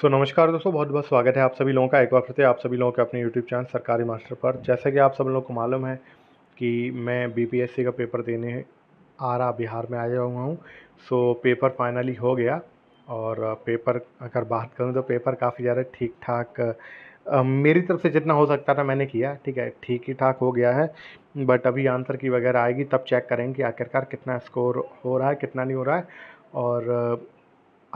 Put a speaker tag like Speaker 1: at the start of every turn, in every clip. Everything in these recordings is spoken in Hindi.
Speaker 1: सो so, नमस्कार दोस्तों बहुत बहुत स्वागत है आप सभी लोगों का एक बार फिर से आप सभी लोगों के अपने यूट्यूब चैनल सरकारी मास्टर पर जैसे कि आप सब लोगों को मालूम है कि मैं बीपीएससी का पेपर देने आ रहा बिहार में आया हुआ हूँ सो so, पेपर फाइनली हो गया और पेपर अगर बात करूँ तो पेपर काफ़ी ज़्यादा ठीक ठाक मेरी तरफ से जितना हो सकता था मैंने किया ठीक है ठीक ही ठाक हो गया है बट अभी आंसर की वगैरह आएगी तब चेक करेंगे कि आखिरकार कितना स्कोर हो रहा है कितना नहीं हो रहा है और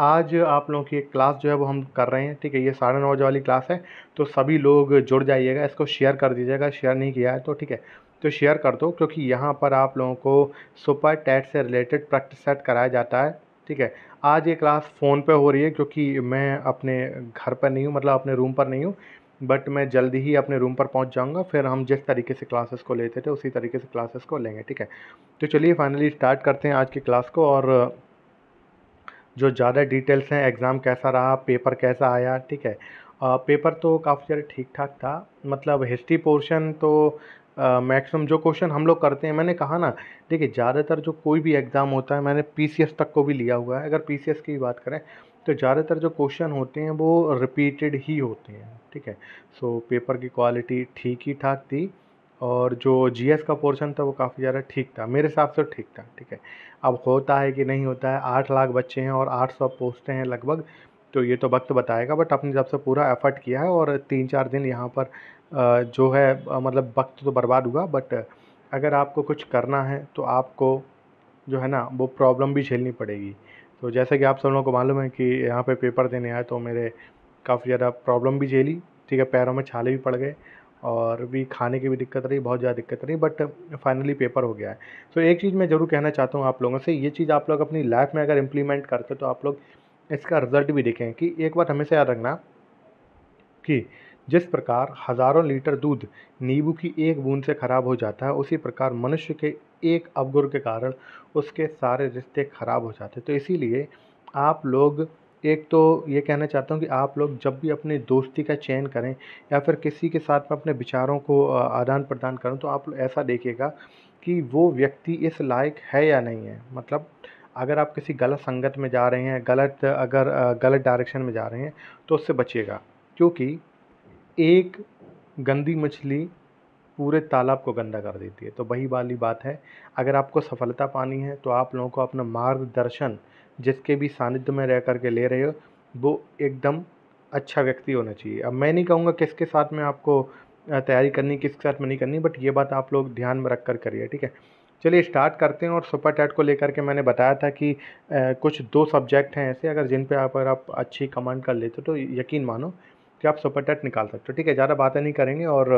Speaker 1: आज आप लोगों की एक क्लास जो है वो हम कर रहे हैं ठीक है ये साढ़े नौ बजे वाली क्लास है तो सभी लोग जुड़ जाइएगा इसको शेयर कर दीजिएगा शेयर नहीं किया है तो ठीक है तो शेयर कर दो क्योंकि यहाँ पर आप लोगों को सुपर टैट से रिलेटेड प्रैक्टिस सेट कराया जाता है ठीक है आज ये क्लास फ़ोन पर हो रही है क्योंकि मैं अपने घर पर नहीं हूँ मतलब अपने रूम पर नहीं हूँ बट मैं जल्दी ही अपने रूम पर पहुंच जाऊंगा फिर हम जिस तरीके से क्लासेस को लेते थे उसी तरीके से क्लासेस को लेंगे ठीक है तो चलिए फाइनली स्टार्ट करते हैं आज की क्लास को और जो ज़्यादा डिटेल्स हैं एग्ज़ाम कैसा रहा पेपर कैसा आया ठीक है पेपर तो काफ़ी ज़्यादा ठीक ठाक था मतलब हिस्ट्री पोर्शन तो मैक्सिमम जो क्वेश्चन हम लोग करते हैं मैंने कहा ना देखिए ज़्यादातर जो कोई भी एग्ज़ाम होता है मैंने पी तक को भी लिया हुआ है अगर पी की बात करें तो ज़्यादातर जो क्वेश्चन होते हैं वो रिपीटेड ही होते हैं ठीक है सो so, पेपर की क्वालिटी ठीक ही ठाक थी और जो जी का पोर्शन था वो काफ़ी ज़्यादा ठीक था मेरे हिसाब से ठीक था ठीक है अब होता है कि नहीं होता है आठ लाख बच्चे हैं और आठ सौ पोस्टें हैं लगभग तो ये तो वक्त बताएगा बट अपने हिसाब से पूरा एफर्ट किया है और तीन चार दिन यहाँ पर जो है मतलब वक्त तो बर्बाद हुआ बट अगर आपको कुछ करना है तो आपको जो है ना वो प्रॉब्लम भी झेलनी पड़ेगी तो जैसे कि आप सब लोगों को मालूम है कि यहाँ पे पेपर देने आए तो मेरे काफ़ी ज़्यादा प्रॉब्लम भी झेली ठीक है पैरों में छाले भी पड़ गए और भी खाने की भी दिक्कत रही बहुत ज़्यादा दिक्कत रही बट फाइनली पेपर हो गया है तो एक चीज़ मैं ज़रूर कहना चाहता हूँ आप लोगों से ये चीज़ आप लोग अपनी लाइफ में अगर इम्प्लीमेंट करते हो तो आप लोग इसका रिज़ल्ट भी देखें कि एक बात हमेशा याद रखना कि जिस प्रकार हजारों लीटर दूध नींबू की एक बूंद से खराब हो जाता है उसी प्रकार मनुष्य के एक अवगुर के कारण उसके सारे रिश्ते खराब हो जाते हैं तो इसीलिए आप लोग एक तो ये कहना चाहता हूँ कि आप लोग जब भी अपने दोस्ती का चयन करें या फिर किसी के साथ में अपने विचारों को आदान प्रदान करें तो आप ऐसा देखिएगा कि वो व्यक्ति इस लायक है या नहीं है मतलब अगर आप किसी गलत संगत में जा रहे हैं गलत अगर गलत डायरेक्शन में जा रहे हैं तो उससे बचिएगा क्योंकि एक गंदी मछली पूरे तालाब को गंदा कर देती है तो वही वाली बात है अगर आपको सफलता पानी है तो आप लोगों को अपना मार्गदर्शन जिसके भी सानिध्य में रह करके ले रहे हो वो एकदम अच्छा व्यक्ति होना चाहिए अब मैं नहीं कहूँगा किसके साथ में आपको तैयारी करनी किसके साथ में नहीं करनी बट ये बात आप लोग ध्यान में रख कर करिए ठीक है चलिए स्टार्ट करते हैं और सुपर टैट को लेकर के मैंने बताया था कि आ, कुछ दो सब्जेक्ट हैं ऐसे अगर जिन पर आप अगर आप अच्छी कमांड कर लेते हो तो यकीन मानो कि आप सुपर टैट निकाल सकते हो ठीक है ज़्यादा बातें नहीं करेंगे और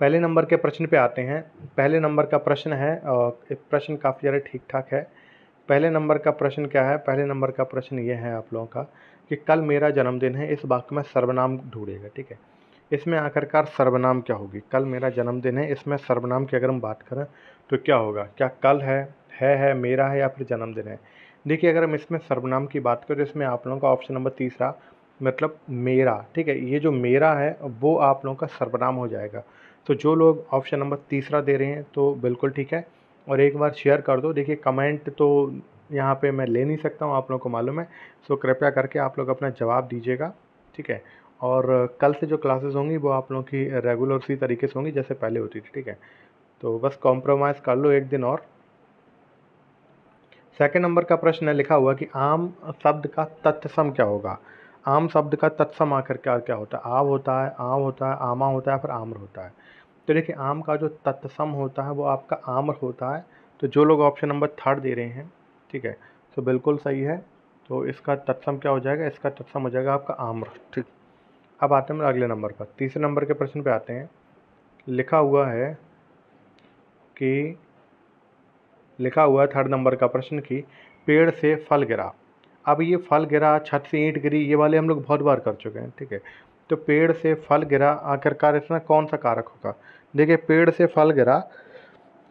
Speaker 1: पहले नंबर के प्रश्न पे आते हैं पहले नंबर का प्रश्न है और प्रश्न काफ़ी ज़्यादा ठीक ठाक है पहले नंबर का प्रश्न क्या है पहले नंबर का प्रश्न ये है आप लोगों का कि कल मेरा जन्मदिन है इस वाक्य में सर्वनाम ढूंढेगा ठीक है इसमें आखिरकार सर्वनाम क्या होगी कल मेरा जन्मदिन है इसमें सर्वनाम की अगर हम बात करें तो क्या होगा क्या कल है है है मेरा है या फिर जन्मदिन है देखिए अगर हम इसमें सर्वनाम की बात करें तो इसमें आप लोगों का ऑप्शन नंबर तीसरा मतलब मेरा ठीक है ये जो मेरा है वो आप लोगों का सर्वनाम हो जाएगा तो जो लोग ऑप्शन नंबर तीसरा दे रहे हैं तो बिल्कुल ठीक है और एक बार शेयर कर दो देखिए कमेंट तो यहाँ पे मैं ले नहीं सकता हूँ आप लोगों को मालूम है सो कृपया करके आप लोग अपना जवाब दीजिएगा ठीक है और कल से जो क्लासेस होंगी वो आप लोगों की रेगुलर सी तरीके से होंगी जैसे पहले होती थी ठीक है तो बस कॉम्प्रोमाइज़ कर लो एक दिन और सेकेंड नंबर का प्रश्न है लिखा हुआ कि आम शब्द का तत्सम क्या होगा आम शब्द का तत्सम आकर क्या क्या होता है आव होता है आम होता है आमा होता है फिर आम्र होता है तो देखिए आम का जो तत्सम होता है वो आपका आम्र होता है तो जो लोग ऑप्शन नंबर थर्ड दे रहे हैं ठीक है तो बिल्कुल सही है तो इसका तत्सम क्या हो जाएगा इसका तत्सम हो जाएगा आपका आम्र ठीक अब आते हैं अगले नंबर पर तीसरे नंबर के प्रश्न पे आते हैं लिखा हुआ है कि लिखा हुआ है थर्ड नंबर का प्रश्न की पेड़ से फल गिरा अब ये फल गिरा छत से ईंट गिरी ये वाले हम लोग बहुत बार कर चुके हैं ठीक है तो पेड़ से फल गिरा आखिरकार इसमें कौन सा कारक होगा देखिए पेड़ से फल गिरा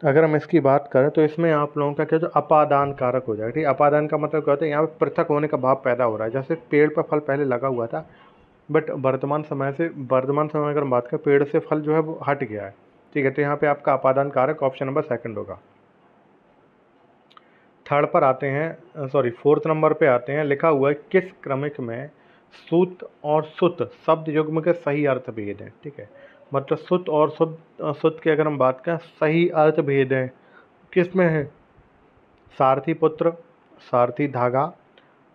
Speaker 1: अगर हम इसकी बात करें तो इसमें आप लोगों का क्या जो अपादान कारक हो जाएगा ठीक है अपादान का मतलब क्या होता है यहाँ पर पृथक होने का भाव पैदा हो रहा है जैसे पेड़ पर फल पहले लगा हुआ था बट वर्तमान समय से वर्तमान समय अगर हम बात करें पेड़ से फल जो है वो हट गया है ठीक है तो यहाँ पे आपका अपादान कारक ऑप्शन नंबर सेकंड होगा थर्ड पर आते हैं सॉरी फोर्थ नंबर पे आते हैं लिखा हुआ है किस क्रमिक में सूत और सुत शब्द युग्म के सही अर्थ भेद हैं ठीक है मतलब सुत और शुद्ध शुद्ध की अगर हम बात करें सही अर्थ भेद हैं किस में है सारथी पुत्र सारथी धागा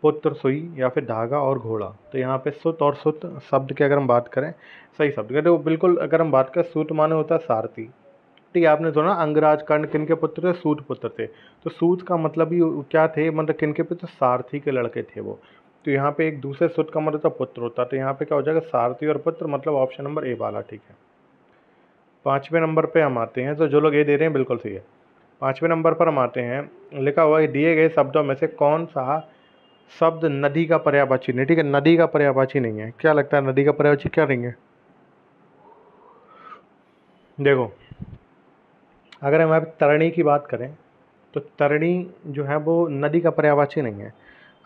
Speaker 1: पुत्र सुई या फिर धागा और घोड़ा तो यहाँ पे सुत और सुत शब्द की अगर हम बात करें सही शब्द कहते तो बिल्कुल अगर हम बात करें सूत माने होता है सारथी ठीक है आपने सुना अंगराज कर्ण किन के पुत्र थे सूत पुत्र थे तो सूत का मतलब ही क्या थे मतलब किन के पुत्र सारथी के लड़के थे वो तो यहाँ पे एक दूसरे सुत का मतलब तो पुत्र होता तो यहाँ पे क्या हो जाएगा सारथी और पुत्र मतलब ऑप्शन नंबर ए वाला ठीक है पाँचवें नंबर पे हम आते हैं तो जो लोग ये दे रहे हैं बिल्कुल सही है पाँचवें नंबर पर हम आते हैं लिखा हुआ है दिए गए शब्दों में से कौन सा शब्द नदी का पर्यावाची नहीं ठीक है नदी का पर्यावाची नहीं है क्या लगता है नदी का पर्यावाची क्या नहीं है देखो अगर हम आप तरणी की बात करें तो तरणी जो है वो नदी का पर्यावाची नहीं है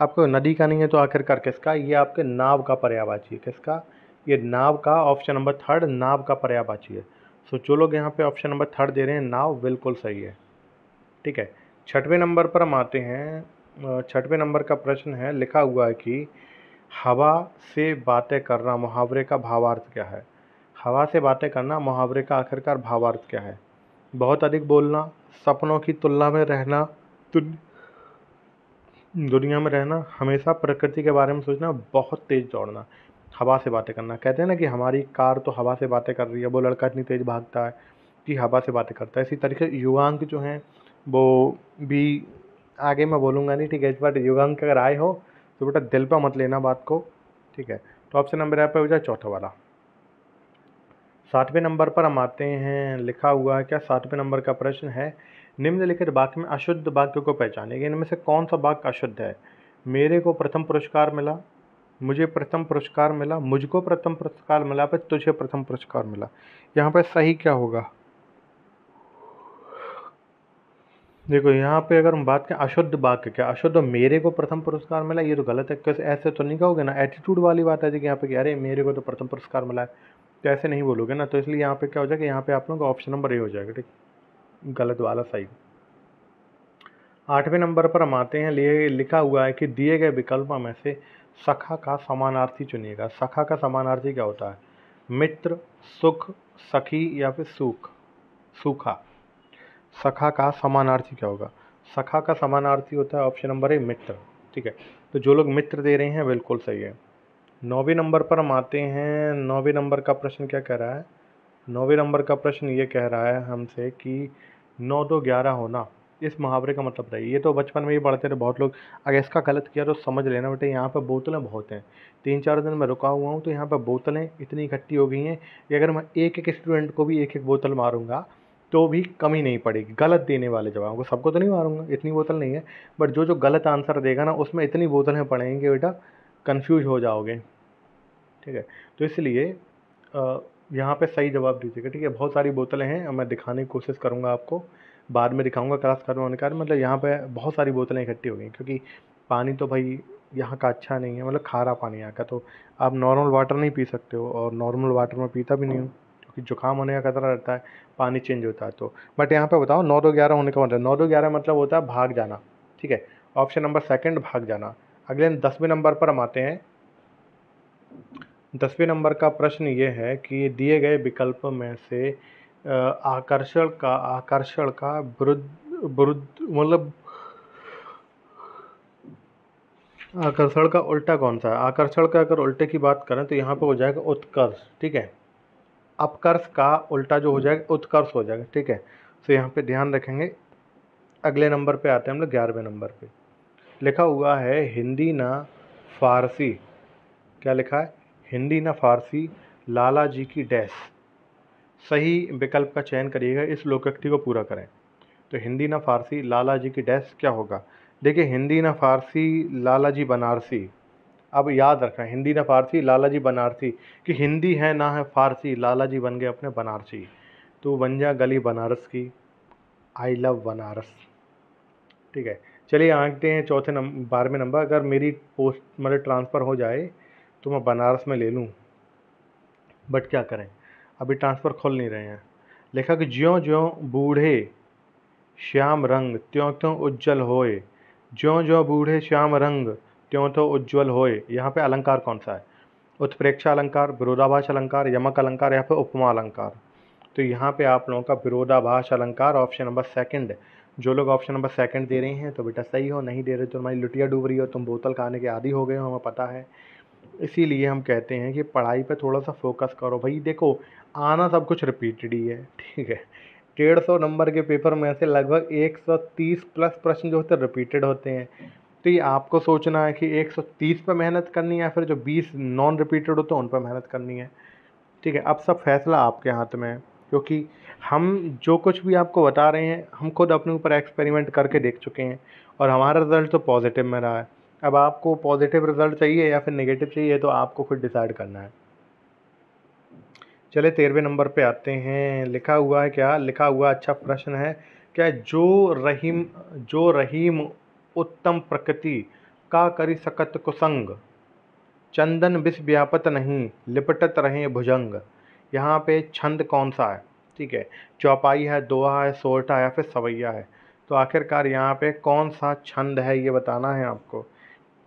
Speaker 1: आपको नदी का नहीं है तो आखिरकार किसका ये आपके नाव का पर्यावाची है किसका ये नाव का ऑप्शन नंबर थर्ड नाव का पर्यावाची है सो जो लोग यहाँ पे ऑप्शन नंबर थर्ड दे रहे हैं नाव बिल्कुल सही है ठीक है छठवें नंबर पर हम आते हैं छठवें नंबर का प्रश्न है लिखा हुआ है कि हवा से बातें करना मुहावरे का भावार्थ क्या है हवा से बातें करना मुहावरे का आखिरकार भावार्थ क्या है बहुत अधिक बोलना सपनों की तुलना में रहना दुनिया में रहना हमेशा प्रकृति के बारे में सोचना बहुत तेज़ दौड़ना हवा से बातें करना कहते हैं ना कि हमारी कार तो हवा से बातें कर रही है वो लड़का इतनी तेज़ भागता है कि हवा से बातें करता है इसी तरीके से युवांक जो हैं वो भी आगे मैं बोलूँगा नहीं ठीक है इस बार युगांक अगर आए हो तो बेटा दिल पर मत लेना बात को ठीक है तो ऑप्शन नंबर यहाँ पर हो जाए चौथा वाला सातवें नंबर पर हम आते हैं लिखा हुआ है क्या सातवें नंबर का प्रश्न है निम्नलिखित वाक्य में अशुद्ध वाक्य को पहचाने इनमें से कौन सा वाक्य अशुद्ध है मेरे को प्रथम पुरस्कार मिला मुझे प्रथम पुरस्कार मिला मुझको प्रथम पुरस्कार मिला पर तुझे प्रथम पुरस्कार मिला यहाँ पर सही क्या होगा देखो यहाँ पे अगर हम बात करें अशुद्ध वाक्य क्या अशुद्ध मेरे को प्रथम पुरस्कार मिला ये तो गलत है कैसे ऐसे तो नहीं कहोगे ना एटीट्यूड वाली बात है कि यहाँ पे कि अरे मेरे को तो प्रथम पुरस्कार मिला है तो ऐसे नहीं बोलोगे ना तो इसलिए यहाँ पे क्या हो जाएगा यहाँ पे आप लोगों का ऑप्शन नंबर ए हो जाएगा ठीक गलत वाला सही आठवें नंबर पर हम आते हैं लिखा हुआ है कि दिए गए विकल्पों में से सखा का समानार्थी चुनिएगा सखा का समानार्थी क्या होता है मित्र सुख सखी या फिर सुख सूखा सखा का समानार्थी क्या होगा सखा का समानार्थी होता है ऑप्शन नंबर ए मित्र ठीक है तो जो लोग मित्र दे रहे हैं बिल्कुल सही है नौवे नंबर पर हम आते हैं नौवे नंबर का प्रश्न क्या कह रहा है नौवे नंबर का प्रश्न ये कह रहा है हमसे कि नौ दो ग्यारह होना इस मुहावरे का मतलब बताइए ये तो बचपन में ही पढ़ते थे बहुत लोग अगर इसका गलत किया तो समझ लेना बेटे यहाँ पर बोतलें बहुत हैं तीन चार दिन मैं रुका हुआ हूँ तो यहाँ पर बोतलें इतनी इकट्ठी हो गई हैं कि अगर मैं एक एक स्टूडेंट को भी एक एक बोतल मारूँगा तो भी कमी नहीं पड़ेगी गलत देने वाले जवाब को सबको तो नहीं मारूंगा इतनी बोतल नहीं है बट जो जो गलत आंसर देगा ना उसमें इतनी बोतलें पड़ेंगी बेटा कन्फ्यूज हो जाओगे ठीक है तो इसलिए यहाँ पे सही जवाब दीजिएगा ठीक है बहुत सारी बोतलें हैं मैं दिखाने की कोशिश करूँगा आपको बाद में दिखाऊंगा क्लास करवाने का मतलब यहाँ पर बहुत सारी बोतलें इकट्ठी हो गई क्योंकि पानी तो भाई यहाँ का अच्छा नहीं है मतलब खारा पानी यहाँ का तो आप नॉर्मल वाटर नहीं पी सकते हो और नॉर्मल वाटर में पीता भी नहीं हूँ क्योंकि जुकाम होने का खतरा रहता है पानी चेंज होता है तो बट यहाँ पे बताओ नौ दो ग्यारह होने का मतलब नौ दो ग्यारह मतलब होता है भाग जाना ठीक है ऑप्शन नंबर सेकंड भाग जाना अगले दसवें नंबर पर हम आते हैं दसवें नंबर का प्रश्न ये है कि दिए गए विकल्प में से आकर्षण का आकर्षण का मतलब आकर्षण का उल्टा कौन सा है आकर्षण का अगर उल्टे की बात करें तो यहाँ पे हो जाएगा उत्कर्ष ठीक है अपकर्ष का उल्टा जो हो जाएगा उत्कर्ष हो जाएगा ठीक है तो यहाँ पे ध्यान रखेंगे अगले नंबर पे आते हैं हम लोग ग्यारहवें नंबर पे लिखा हुआ है हिंदी ना फारसी क्या लिखा है हिंदी ना फारसी लाला जी की डैश सही विकल्प का चयन करिएगा इस लोकोक्ति को पूरा करें तो हिंदी ना फारसी लाला जी की डैश क्या होगा देखिए हिंदी ना फारसी लाला जी बनारसी अब याद रखना हिंदी ना फारसी लाला जी बनारसी कि हिंदी है ना है फारसी लाला जी बन गए अपने बनारसी तो बन जा गली बनारस की आई लव बनारस ठीक है चलिए आंकते हैं चौथे नंबर बारहवें नंबर अगर मेरी पोस्ट मतलब ट्रांसफ़र हो जाए तो मैं बनारस में ले लूँ बट क्या करें अभी ट्रांसफ़र खोल नहीं रहे हैं लेखक ज्यों ज्यों बूढ़े श्याम रंग त्यों त्यों उज्जवल होए ज्यों ज्यों बूढ़े श्याम रंग त्यों त्यों उज्जवल होए यहाँ पे अलंकार कौन सा है उत्प्रेक्षा अलंकार विरोधाभाष अलंकार यमक अलंकार यहाँ पे उपमा अलंकार तो यहाँ पे आप लोगों का विरोधाभाष अलंकार ऑप्शन नंबर सेकंड जो लोग ऑप्शन नंबर सेकंड दे रहे हैं तो बेटा सही हो नहीं दे रहे तो हमारी लुटिया डूब रही हो तुम बोतल खाने के आदि हो गए हो हमें पता है इसीलिए हम कहते हैं कि पढ़ाई पे थोड़ा सा फोकस करो भाई देखो आना सब कुछ रिपीटेड ही है ठीक है डेढ़ सौ नंबर के पेपर में से लगभग एक सौ तीस प्लस प्रश्न जो होते हैं रिपीटेड होते हैं तो ये आपको सोचना है कि एक सौ तीस पर मेहनत करनी है या फिर जो बीस नॉन रिपीटेड होते हैं उन पर मेहनत करनी है ठीक है अब सब फैसला आपके हाथ में है क्योंकि हम जो कुछ भी आपको बता रहे हैं हम खुद अपने ऊपर एक्सपेरिमेंट करके देख चुके हैं और हमारा रिज़ल्ट तो पॉजिटिव में रहा है अब आपको पॉजिटिव रिज़ल्ट चाहिए या फिर नेगेटिव चाहिए तो आपको खुद डिसाइड करना है चले तेरहवें नंबर पे आते हैं लिखा हुआ है क्या लिखा हुआ अच्छा प्रश्न है क्या जो रहीम जो रहीम उत्तम प्रकृति का करी सकत कुसंग चंदन बिस व्यापत नहीं लिपटत रहें भुजंग यहाँ पे छंद कौन सा है ठीक है चौपाई है दोहा है सोरठा या फिर सवैया है तो आखिरकार यहाँ पे कौन सा छंद है ये बताना है आपको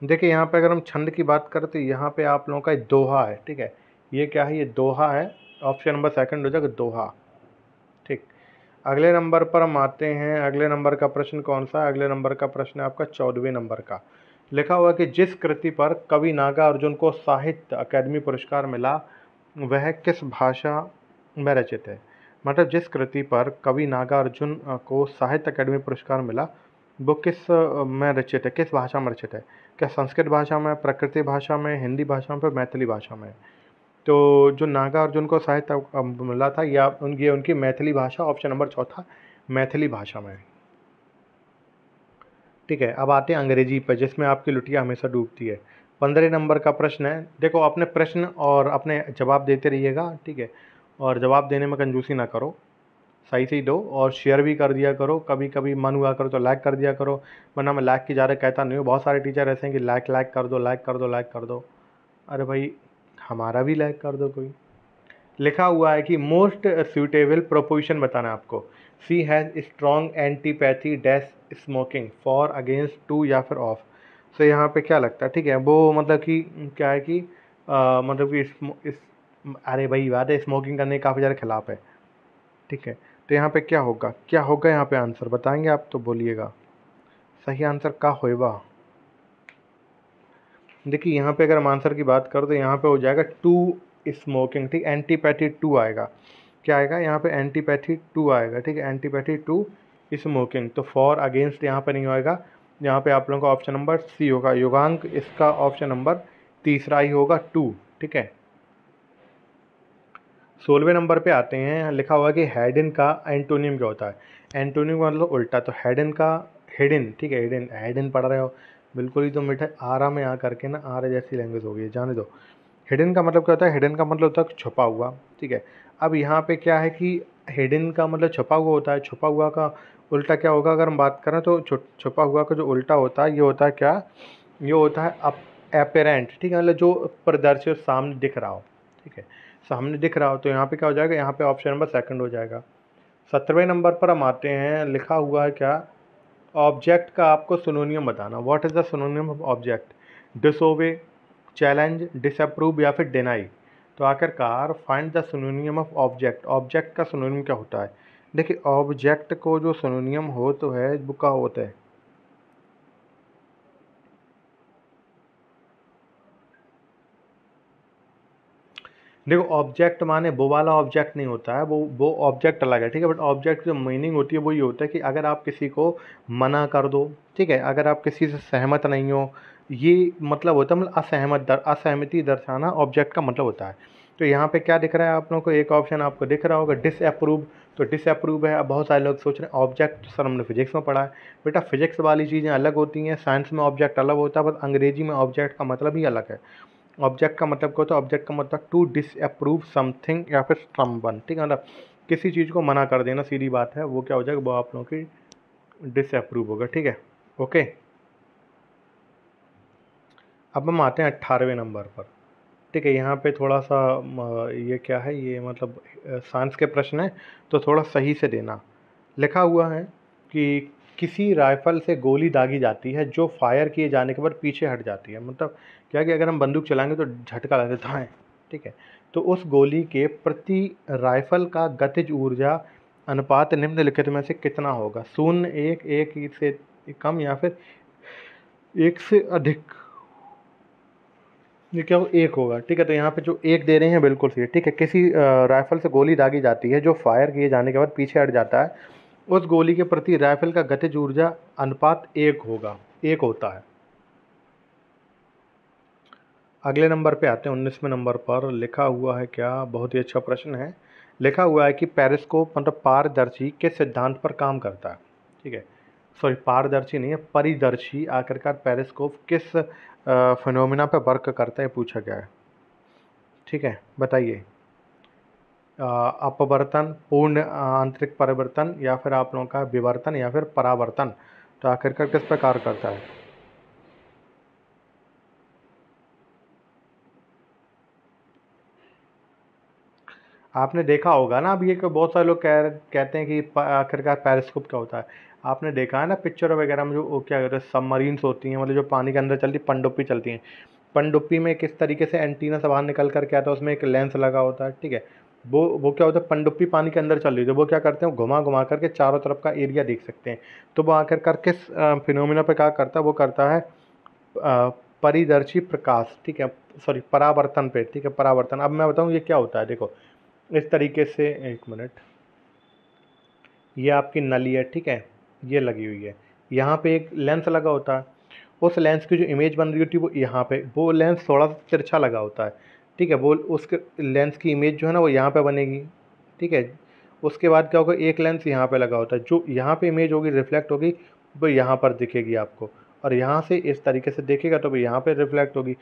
Speaker 1: देखिए यहाँ पे अगर हम छंद की बात करें तो यहाँ पे आप लोगों का दोहा है ठीक है ये क्या है ये दोहा है ऑप्शन नंबर सेकंड हो जाएगा दोहा ठीक अगले नंबर पर हम आते हैं अगले नंबर का प्रश्न कौन सा अगले नंबर का प्रश्न है आपका चौदहवें नंबर का लिखा हुआ कि जिस कृति पर कवि नागा अर्जुन को साहित्य अकेदमी पुरस्कार मिला वह किस भाषा में रचित है मतलब जिस कृति पर कवि नागार्जुन को साहित्य अकेदमी पुरस्कार मिला बुक किस में रचित है किस भाषा में रचित है क्या संस्कृत भाषा में प्रकृति भाषा में हिंदी भाषा में फिर मैथिली भाषा में तो जो नागार्जुन को साहित्य मिला था या उन ये उनकी मैथिली भाषा ऑप्शन नंबर चौथा मैथिली भाषा में ठीक है अब आते हैं अंग्रेजी पर जिसमें आपकी लुटिया हमेशा डूबती है पंद्रह नंबर का प्रश्न है देखो अपने प्रश्न और अपने जवाब देते रहिएगा ठीक है और जवाब देने में कंजूसी ना करो सही सही दो और शेयर भी कर दिया करो कभी कभी मन हुआ करो तो लाइक कर दिया करो वरना मैं लाइक की जा रहा कहता नहीं हूँ बहुत सारे टीचर ऐसे हैं कि लाइक लाइक कर दो लाइक कर दो लाइक कर दो अरे भाई हमारा भी लाइक कर दो कोई लिखा हुआ है कि मोस्ट सूटेबल प्रोपोजिशन बताना है आपको she has strong antipathy dash smoking for against to या फिर ऑफ सो यहाँ पे क्या लगता है ठीक है वो मतलब कि क्या है कि आ, मतलब कि इस, इस अरे भाई बात है स्मोकिंग करने काफ़ी ज़्यादा खिलाफ है ठीक है तो यहाँ पे क्या होगा क्या होगा यहाँ पे आंसर बताएंगे आप तो बोलिएगा सही आंसर का होएगा देखिए यहाँ पे अगर हम आंसर की बात करें तो यहाँ पे हो जाएगा टू स्मोकिंग ठीक एंटीपैथी टू आएगा क्या आएगा यहाँ पे एंटीपैथी टू आएगा ठीक है एंटीपैथी टू स्मोकिंग तो फॉर अगेंस्ट यहाँ पे नहीं होएगा यहाँ पे आप लोगों का ऑप्शन नंबर सी होगा युगांक इसका ऑप्शन नंबर तीसरा ही होगा टू ठीक है सोलहवें नंबर पे आते हैं लिखा हुआ है कि हेडन का एंटोनियम क्या होता है एंटोनियम का मतलब उल्टा तो हेडन का हेडन ठीक है हेडन हेडन पढ़ रहे हो बिल्कुल ही तो मीठा आरा में आ करके ना आरा जैसी लैंग्वेज हो गई जाने दो हिडन का मतलब क्या होता है हेडन का मतलब होता है छुपा हुआ ठीक है अब यहाँ पे क्या है कि हेडन का मतलब छुपा हुआ होता है छुपा हुआ का उल्टा क्या होगा अगर हम बात करें तो छुपा हुआ का जो उल्टा होता है ये होता है क्या ये होता है अप एपेरेंट ठीक है मतलब जो प्रदर्शित सामने दिख रहा हो ठीक है सामने दिख रहा हो तो यहाँ पे क्या हो जाएगा यहाँ पे ऑप्शन नंबर सेकंड हो जाएगा सत्रहवें नंबर पर हम आते हैं लिखा हुआ है क्या ऑब्जेक्ट का आपको सुनोनियम बताना what is the synonym of object disavow challenge disapprove या फिर डिनाई तो आखिरकार find the synonym of object object का सुनोनियम क्या होता है देखिए ऑब्जेक्ट को जो सुनोनियम हो तो है बुका होता है देखो ऑब्जेक्ट माने वो वाला ऑब्जेक्ट नहीं होता है वो वो ऑब्जेक्ट अलग है ठीक है बट ऑब्जेक्ट जो मीनिंग होती है वो ये होता है कि अगर आप किसी को मना कर दो ठीक है अगर आप किसी से सहमत नहीं हो ये मतलब होता है मतलब असहमत दर असहमति दर्शाना ऑब्जेक्ट का मतलब होता है तो यहाँ पे क्या दिख रहा है आप लोगों को एक ऑप्शन आपको दिख रहा होगा डिसअप्रूव तो डिसअप्रूव है अब बहुत सारे लोग सोच रहे हैं ऑब्जेक्ट सर हमने फिजिक्स में पढ़ा है बेटा फिजिक्स वाली चीज़ें अलग होती हैं साइंस में ऑब्जेक्ट अलग होता है बस अंग्रेजी में ऑब्जेक्ट का मतलब ही अलग है ऑब्जेक्ट का मतलब क्या होता है ऑब्जेक्ट का मतलब टू डिसअप्रूव समथिंग या फिर समवन ठीक है मतलब किसी चीज़ को मना कर देना सीधी बात है वो क्या हो जाएगा वो आप लोगों की डिसअप्रूव होगा ठीक है ओके अब हम आते हैं अट्ठारहवें नंबर पर ठीक है यहाँ पे थोड़ा सा ये क्या है ये मतलब साइंस के प्रश्न हैं तो थोड़ा सही से देना लिखा हुआ है कि किसी राइफ़ल से गोली दागी जाती है जो फायर किए जाने के बाद पीछे हट जाती है मतलब क्या कि अगर हम बंदूक चलाएंगे तो झटका लगे है ठीक है तो उस गोली के प्रति राइफ़ल का गतिज ऊर्जा अनुपात निम्नलिखित में से कितना होगा शून्य एक एक से कम या फिर एक से अधिक ये क्या हो एक होगा ठीक है तो यहाँ पे जो एक दे रहे हैं बिल्कुल सही ठीक है किसी राइफ़ल से गोली दागी जाती है जो फायर किए जाने के बाद पीछे हट जाता है उस गोली के प्रति राइफल का गतिज ऊर्जा अनुपात एक होगा एक होता है अगले नंबर पे आते हैं उन्नीसवें नंबर पर लिखा हुआ है क्या बहुत ही अच्छा प्रश्न है लिखा हुआ है कि पेरिस्कोप मतलब पारदर्शी के सिद्धांत पर काम करता है ठीक है सॉरी पारदर्शी नहीं है परिदर्शी आखिरकार पेरिस्कोप किस फिनोमिना पर वर्क करता है पूछा गया है ठीक है बताइए अपवर्तन पूर्ण आंतरिक परिवर्तन या फिर आप लोगों का विवर्तन या फिर परावर्तन तो आखिरकार किस प्रकार करता है आपने देखा होगा ना अब ये बहुत सारे लोग कह कहते हैं कि आखिरकार पैरिस्कोप क्या होता है आपने देखा है ना पिक्चर वगैरह में जो क्या कहते हैं सबमरीन्स होती हैं मतलब जो पानी के अंदर चलती पनडुप्पी चलती हैं पनडुप्पी में किस तरीके से एंटीना से बाहर निकल कर क्या था है उसमें एक लेंस लगा होता है ठीक है वो वो क्या होता है पंडुप्पी पानी के अंदर चल रही है वो क्या करते हैं घुमा घुमा करके चारों तरफ का एरिया देख सकते हैं तो वो आखिरकार किस फिनोमिना पर क्या करता है वो करता है परिदर्शी प्रकाश ठीक है सॉरी परावर्तन पे ठीक है परावर्तन अब मैं बताऊँ ये क्या होता है देखो इस तरीके से एक मिनट ये आपकी नली है ठीक है ये लगी हुई है यहाँ पे एक लेंस लगा होता है उस लेंस की जो इमेज बन रही होती है वो यहाँ पे वो लेंस थोड़ा सा तिरछा लगा होता है ठीक है वो उसके लेंस की इमेज जो है ना वो यहाँ पे बनेगी ठीक है उसके बाद क्या होगा एक लेंस यहाँ पे लगा होता है जो यहाँ पे इमेज होगी रिफ्लेक्ट होगी वो यहाँ पर दिखेगी आपको और यहाँ से इस तरीके से देखेगा तो वो यहाँ पे रिफ्लेक्ट होगी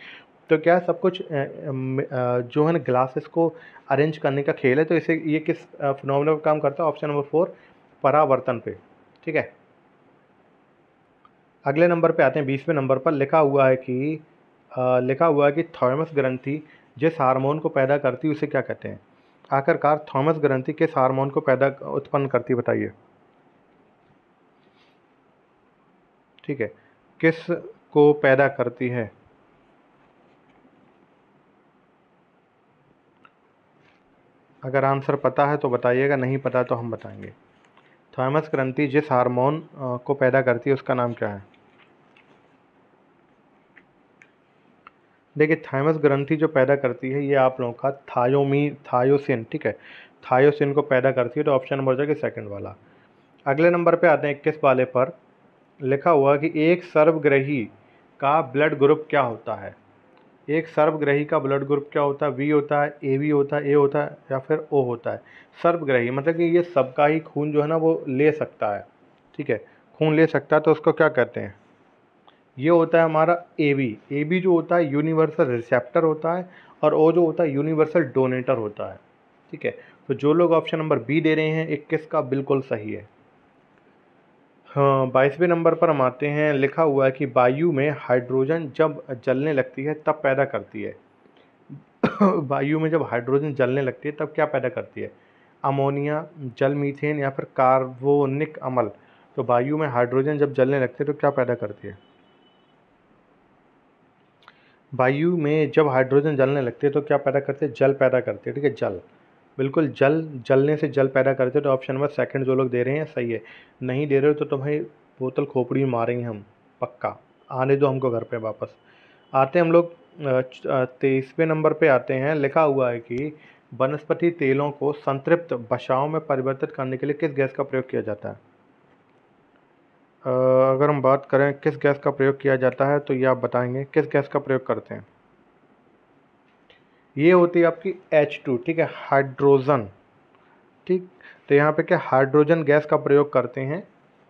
Speaker 1: तो क्या सब कुछ जो है ना ग्लासेस को अरेंज करने का खेल है तो इसे ये किस फिनोमिना पर काम करता है ऑप्शन नंबर फोर परावर्तन पे ठीक है अगले नंबर पे आते हैं बीसवें नंबर पर लिखा हुआ है कि आ, लिखा हुआ है कि थॉमस ग्रंथी जिस हार्मोन को पैदा करती है उसे क्या कहते हैं आखिरकार थॉमस ग्रंथि किस हार्मोन को पैदा उत्पन्न करती बताइए ठीक है किस को पैदा करती है अगर आंसर पता है तो बताइएगा नहीं पता तो हम बताएंगे थॉमस ग्रंथि जिस हार्मोन को पैदा करती है उसका नाम क्या है देखिए थाइमस ग्रंथि जो पैदा करती है ये आप लोगों का थायोमी थायोसिन ठीक है थायोसिन को पैदा करती है तो ऑप्शन नंबर हो जाएगा सेकंड वाला अगले नंबर पे आते हैं इक्कीस वाले पर लिखा हुआ कि एक सर्वग्रही का ब्लड ग्रुप क्या होता है एक सर्वग्रही का ब्लड ग्रुप क्या होता है वी होता है ए वी होता है ए होता है या फिर ओ होता है सर्वग्रही मतलब कि ये सबका ही खून जो है ना वो ले सकता है ठीक है खून ले सकता है तो उसको क्या कहते हैं ये होता है हमारा ए बी ए बी जो होता है यूनिवर्सल रिसेप्टर होता है और ओ जो होता है यूनिवर्सल डोनेटर होता है ठीक है तो जो लोग ऑप्शन नंबर बी दे रहे हैं इक्कीस का बिल्कुल सही है हाँ बाईसवें नंबर पर हम आते हैं लिखा हुआ है कि वायु में हाइड्रोजन जब जलने लगती है तब पैदा करती है वायु में जब हाइड्रोजन जलने लगती है तब क्या पैदा करती है अमोनिया जल मीथेन या फिर कार्बोनिक अमल तो वायु में हाइड्रोजन जब जलने लगते है तो क्या पैदा करती है वायु में जब हाइड्रोजन जलने लगते हैं तो क्या पैदा करते हैं जल पैदा करते हैं ठीक है जल बिल्कुल जल जलने से जल पैदा करते हैं तो ऑप्शन नंबर सेकंड जो लोग दे रहे हैं सही है नहीं दे रहे हो तो तुम्हारी बोतल खोपड़ी मारेंगे हम पक्का आने दो हमको घर पे वापस आते हम लोग तेईसवें नंबर पे आते हैं लिखा हुआ है कि वनस्पति तेलों को संतृप्त भाषाओं में परिवर्तित करने के लिए किस गैस का प्रयोग किया जाता है अगर हम बात करें किस गैस का प्रयोग किया जाता है तो ये आप बताएंगे किस गैस का प्रयोग करते हैं ये होती है आपकी एच टू ठीक है हाइड्रोजन ठीक तो यहाँ पे क्या हाइड्रोजन गैस का प्रयोग करते हैं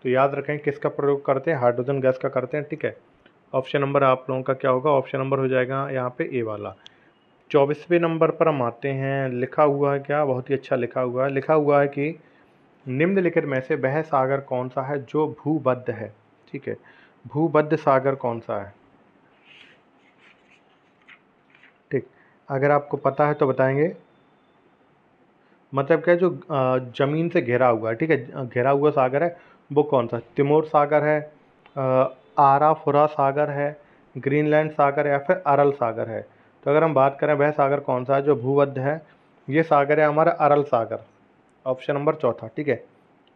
Speaker 1: तो याद रखें किसका प्रयोग करते हैं हाइड्रोजन गैस का करते हैं ठीक है ऑप्शन नंबर आप लोगों का क्या होगा ऑप्शन नंबर हो जाएगा यहाँ पे ए वाला चौबीसवें नंबर पर हम आते हैं लिखा हुआ है क्या बहुत ही अच्छा लिखा हुआ है लिखा हुआ है कि निम्नलिखित में से वह सागर कौन सा है जो भूबद्ध है ठीक है भूबद्ध सागर कौन सा है ठीक अगर आपको पता है तो बताएंगे मतलब क्या जो ज़मीन से घिरा हुआ है ठीक है घिरा हुआ सागर है वो कौन सा तिमोर सागर है आरा फुरा सागर है ग्रीनलैंड सागर या फिर अरल सागर है तो अगर हम बात करें वह सागर कौन सा है जो भूबद्ध है ये सागर है हमारा अरल सागर ऑप्शन नंबर चौथा ठीक है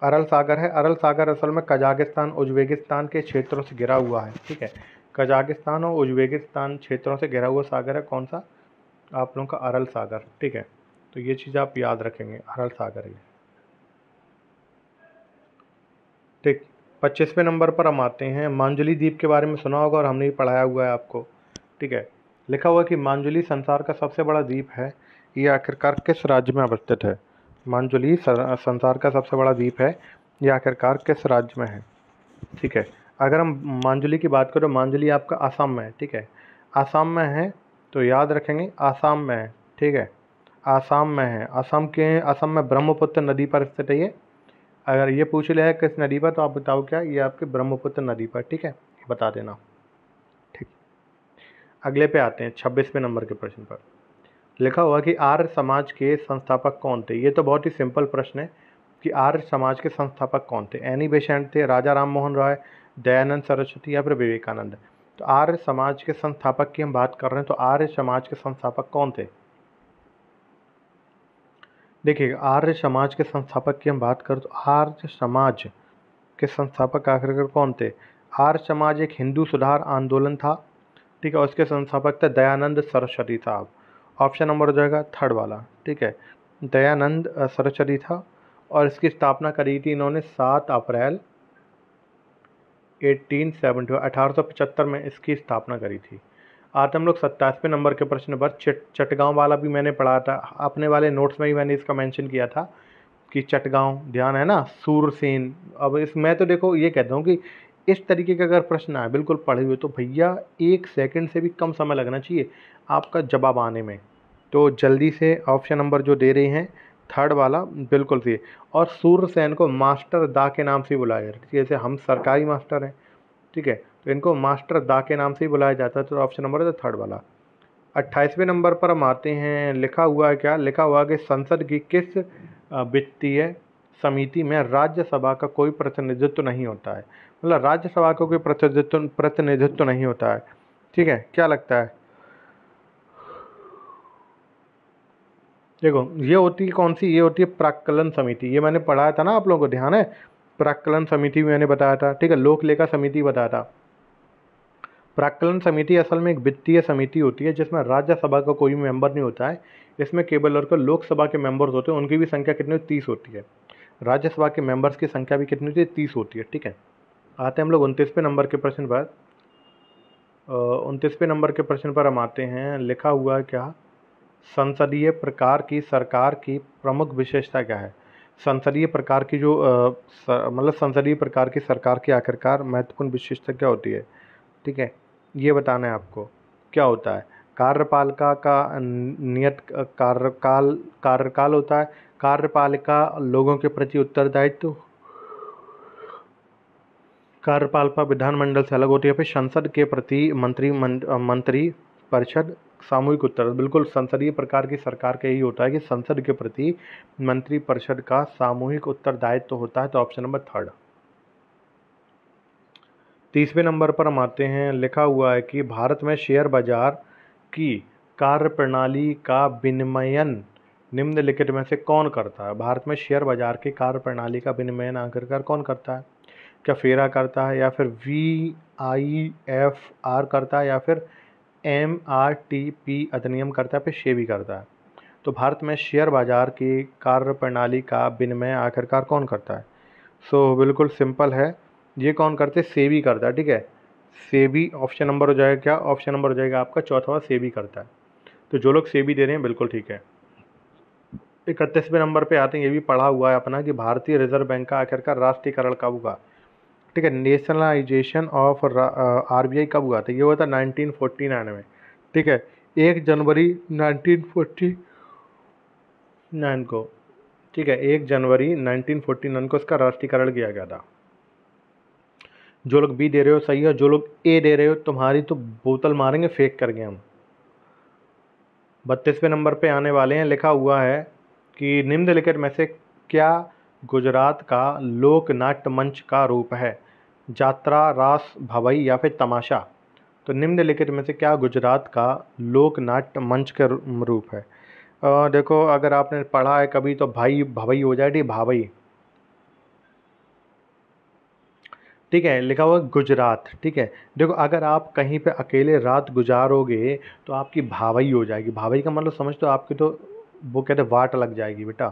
Speaker 1: अरल सागर है अरल सागर असल में कजाकिस्तान उज्बेकिस्तान के क्षेत्रों से घिरा हुआ है ठीक है कजाकिस्तान और उज्बेकिस्तान क्षेत्रों से घिरा हुआ सागर है कौन सा आप लोगों का अरल सागर ठीक है तो ये चीज़ आप याद रखेंगे अरल सागर ये ठीक पच्चीसवें नंबर पर हम आते हैं मांजुली द्वीप के बारे में सुना होगा और हमने पढ़ाया हुआ है आपको ठीक है लिखा हुआ कि मांजुली संसार का सबसे बड़ा द्वीप है ये आखिरकार किस राज्य में अवस्थित है मांजुली संसार का सबसे बड़ा द्वीप है यह आखिरकार किस राज्य में है ठीक है अगर हम मांजुली की बात करें तो मांजुली आपका आसाम में है ठीक है आसाम में है तो याद रखेंगे आसाम में है ठीक है आसाम में है आसाम के आसाम में ब्रह्मपुत्र नदी पर स्थित है ये अगर ये पूछ लिया है किस नदी पर तो आप बताओ क्या ये आपके ब्रह्मपुत्र नदी पर ठीक है बता देना ठीक अगले पे आते हैं छब्बीसवें नंबर के प्रश्न पर लिखा हुआ कि आर्य समाज के संस्थापक कौन थे ये तो बहुत ही सिंपल प्रश्न है कि आर्य समाज के संस्थापक कौन थे एनी बेसेंट थे राजा राम मोहन रॉय दयानंद सरस्वती या फिर विवेकानंद तो आर्य समाज के संस्थापक की हम बात कर रहे हैं तो आर्य समाज के संस्थापक कौन थे देखिए आर्य समाज के संस्थापक की हम बात करें तो आर्य समाज के संस्थापक आखिरकार कौन थे आर्य समाज एक हिंदू सुधार आंदोलन था ठीक है उसके संस्थापक थे दयानंद सरस्वती साहब ऑप्शन नंबर हो जाएगा थर्ड वाला ठीक है दयानंद सरस्वती था और इसकी स्थापना करी थी इन्होंने सात अप्रैल एटीन सेवेंटी अठारह में इसकी स्थापना करी थी आते हम लोग सत्ताईसवें नंबर के प्रश्न पर चटगांव चटगाँव वाला भी मैंने पढ़ा था अपने वाले नोट्स में भी मैंने इसका मेंशन किया था कि चटगांव ध्यान है ना सूरसेन अब इस मैं तो देखो ये कहता हूँ कि इस तरीके का अगर प्रश्न आए बिल्कुल पढ़े हुए तो भैया एक सेकंड से भी कम समय लगना चाहिए आपका जवाब आने में तो जल्दी से ऑप्शन नंबर जो दे रहे हैं थर्ड वाला बिल्कुल सही और सूर्य सेन को मास्टर दा के नाम से बुलाया जाता है जैसे हम सरकारी मास्टर हैं ठीक है तो इनको मास्टर दा के नाम से ही बुलाया जाता है तो ऑप्शन नंबर तो थर्ड वाला अट्ठाईसवें नंबर पर हम आते हैं लिखा हुआ है क्या लिखा हुआ कि संसद की किस वित्तीय समिति में राज्यसभा का कोई प्रतिनिधित्व नहीं होता है मतलब राज्यसभा का कोई प्रतिनिधित्व प्रतिनिधित्व नहीं होता है ठीक है क्या लगता है देखो ये होती है कौन सी ये होती है प्राकलन समिति ये मैंने पढ़ाया था ना आप लोगों को ध्यान है प्राकलन समिति भी मैंने बताया था ठीक है लोक लेखा समिति बताया था प्राकलन समिति असल में एक वित्तीय समिति होती है जिसमें राज्यसभा का कोई मेंबर नहीं होता है इसमें केवल और लोकसभा के मेंबर्स होते हैं उनकी भी संख्या कितनी तीस होती है राज्यसभा के मेंबर्स की संख्या भी कितनी होती है तीस होती है ठीक है आते हैं हम लोग उनतीसवें नंबर के प्रश्न पर उनतीसवें नंबर के प्रश्न पर हम आते हैं लिखा हुआ है क्या संसदीय प्रकार की सरकार की प्रमुख विशेषता क्या है संसदीय प्रकार की जो मतलब संसदीय प्रकार की सरकार की आखिरकार महत्वपूर्ण विशेषता क्या होती है ठीक है ये बताना है आपको क्या होता है कार्यपालिका का नियत कार्यकाल कार्यकाल होता है कार्यपालिका लोगों के प्रति उत्तरदायित्व कार्यपालिका विधानमंडल से अलग होती है फिर संसद के प्रति मंत्री मंत्री परिषद सामूहिक उत्तर बिल्कुल संसदीय प्रकार की सरकार का यही होता है कि संसद के प्रति मंत्री परिषद का सामूहिक उत्तरदायित्व तो होता है तो ऑप्शन नंबर थर्ड तीसवें नंबर पर हम आते हैं लिखा हुआ है कि भारत में शेयर बाजार की कार्य प्रणाली का विनिमयन निम्नलिखित में से कौन करता है भारत में शेयर बाजार की कार्य प्रणाली का विनिमयन आखिरकार कौन करता है क्या फेरा करता है या फिर वी आई एफ आर करता है या फिर एम आर टी पी अधिनियम करता है फिर सेबी करता है तो भारत में शेयर बाजार की कार्य प्रणाली का विनिमय आखिरकार कौन करता है सो so, बिल्कुल सिंपल है ये कौन करते सेबी करता है ठीक है सेबी ऑप्शन नंबर हो जाएगा क्या ऑप्शन नंबर हो जाएगा आपका चौथा सेबी करता है तो जो लोग सेबी दे रहे हैं बिल्कुल ठीक है इकतीसवें नंबर पे आते हैं ये भी पढ़ा हुआ है अपना कि भारतीय रिजर्व बैंक का आखिरकार राष्ट्रीयकरण कब हुआ ठीक है nationalisation of R B I कब हुआ था ये हुआ था नाइनटीन फोर्टी नाइन में ठीक है एक जनवरी नाइनटीन फोर्टी नाइन को ठीक है एक जनवरी नाइनटीन फोर्टी नाइन को इसका राष्ट्रीयकरण किया गया था जो लोग बी दे रहे हो सही है जो लोग ए दे रहे हो तुम्हारी तो बोतल मारेंगे फेंक करके हम बत्तीसवें नंबर पे आने वाले हैं लिखा हुआ है कि निम्नलिखित में से क्या गुजरात का लोक नाट्य मंच का रूप है जात्रा रास भवई या फिर तमाशा तो निम्नलिखित में से क्या गुजरात का लोक नाट्य मंच का रूप है आ, देखो अगर आपने पढ़ा है कभी तो भाई भवई हो जाए भावई ठीक है लिखा हुआ गुजरात ठीक है देखो अगर आप कहीं पे अकेले रात गुजारोगे तो आपकी भावई हो जाएगी भावई का मतलब समझ तो आपकी तो वो कहते हैं वाट लग जाएगी बेटा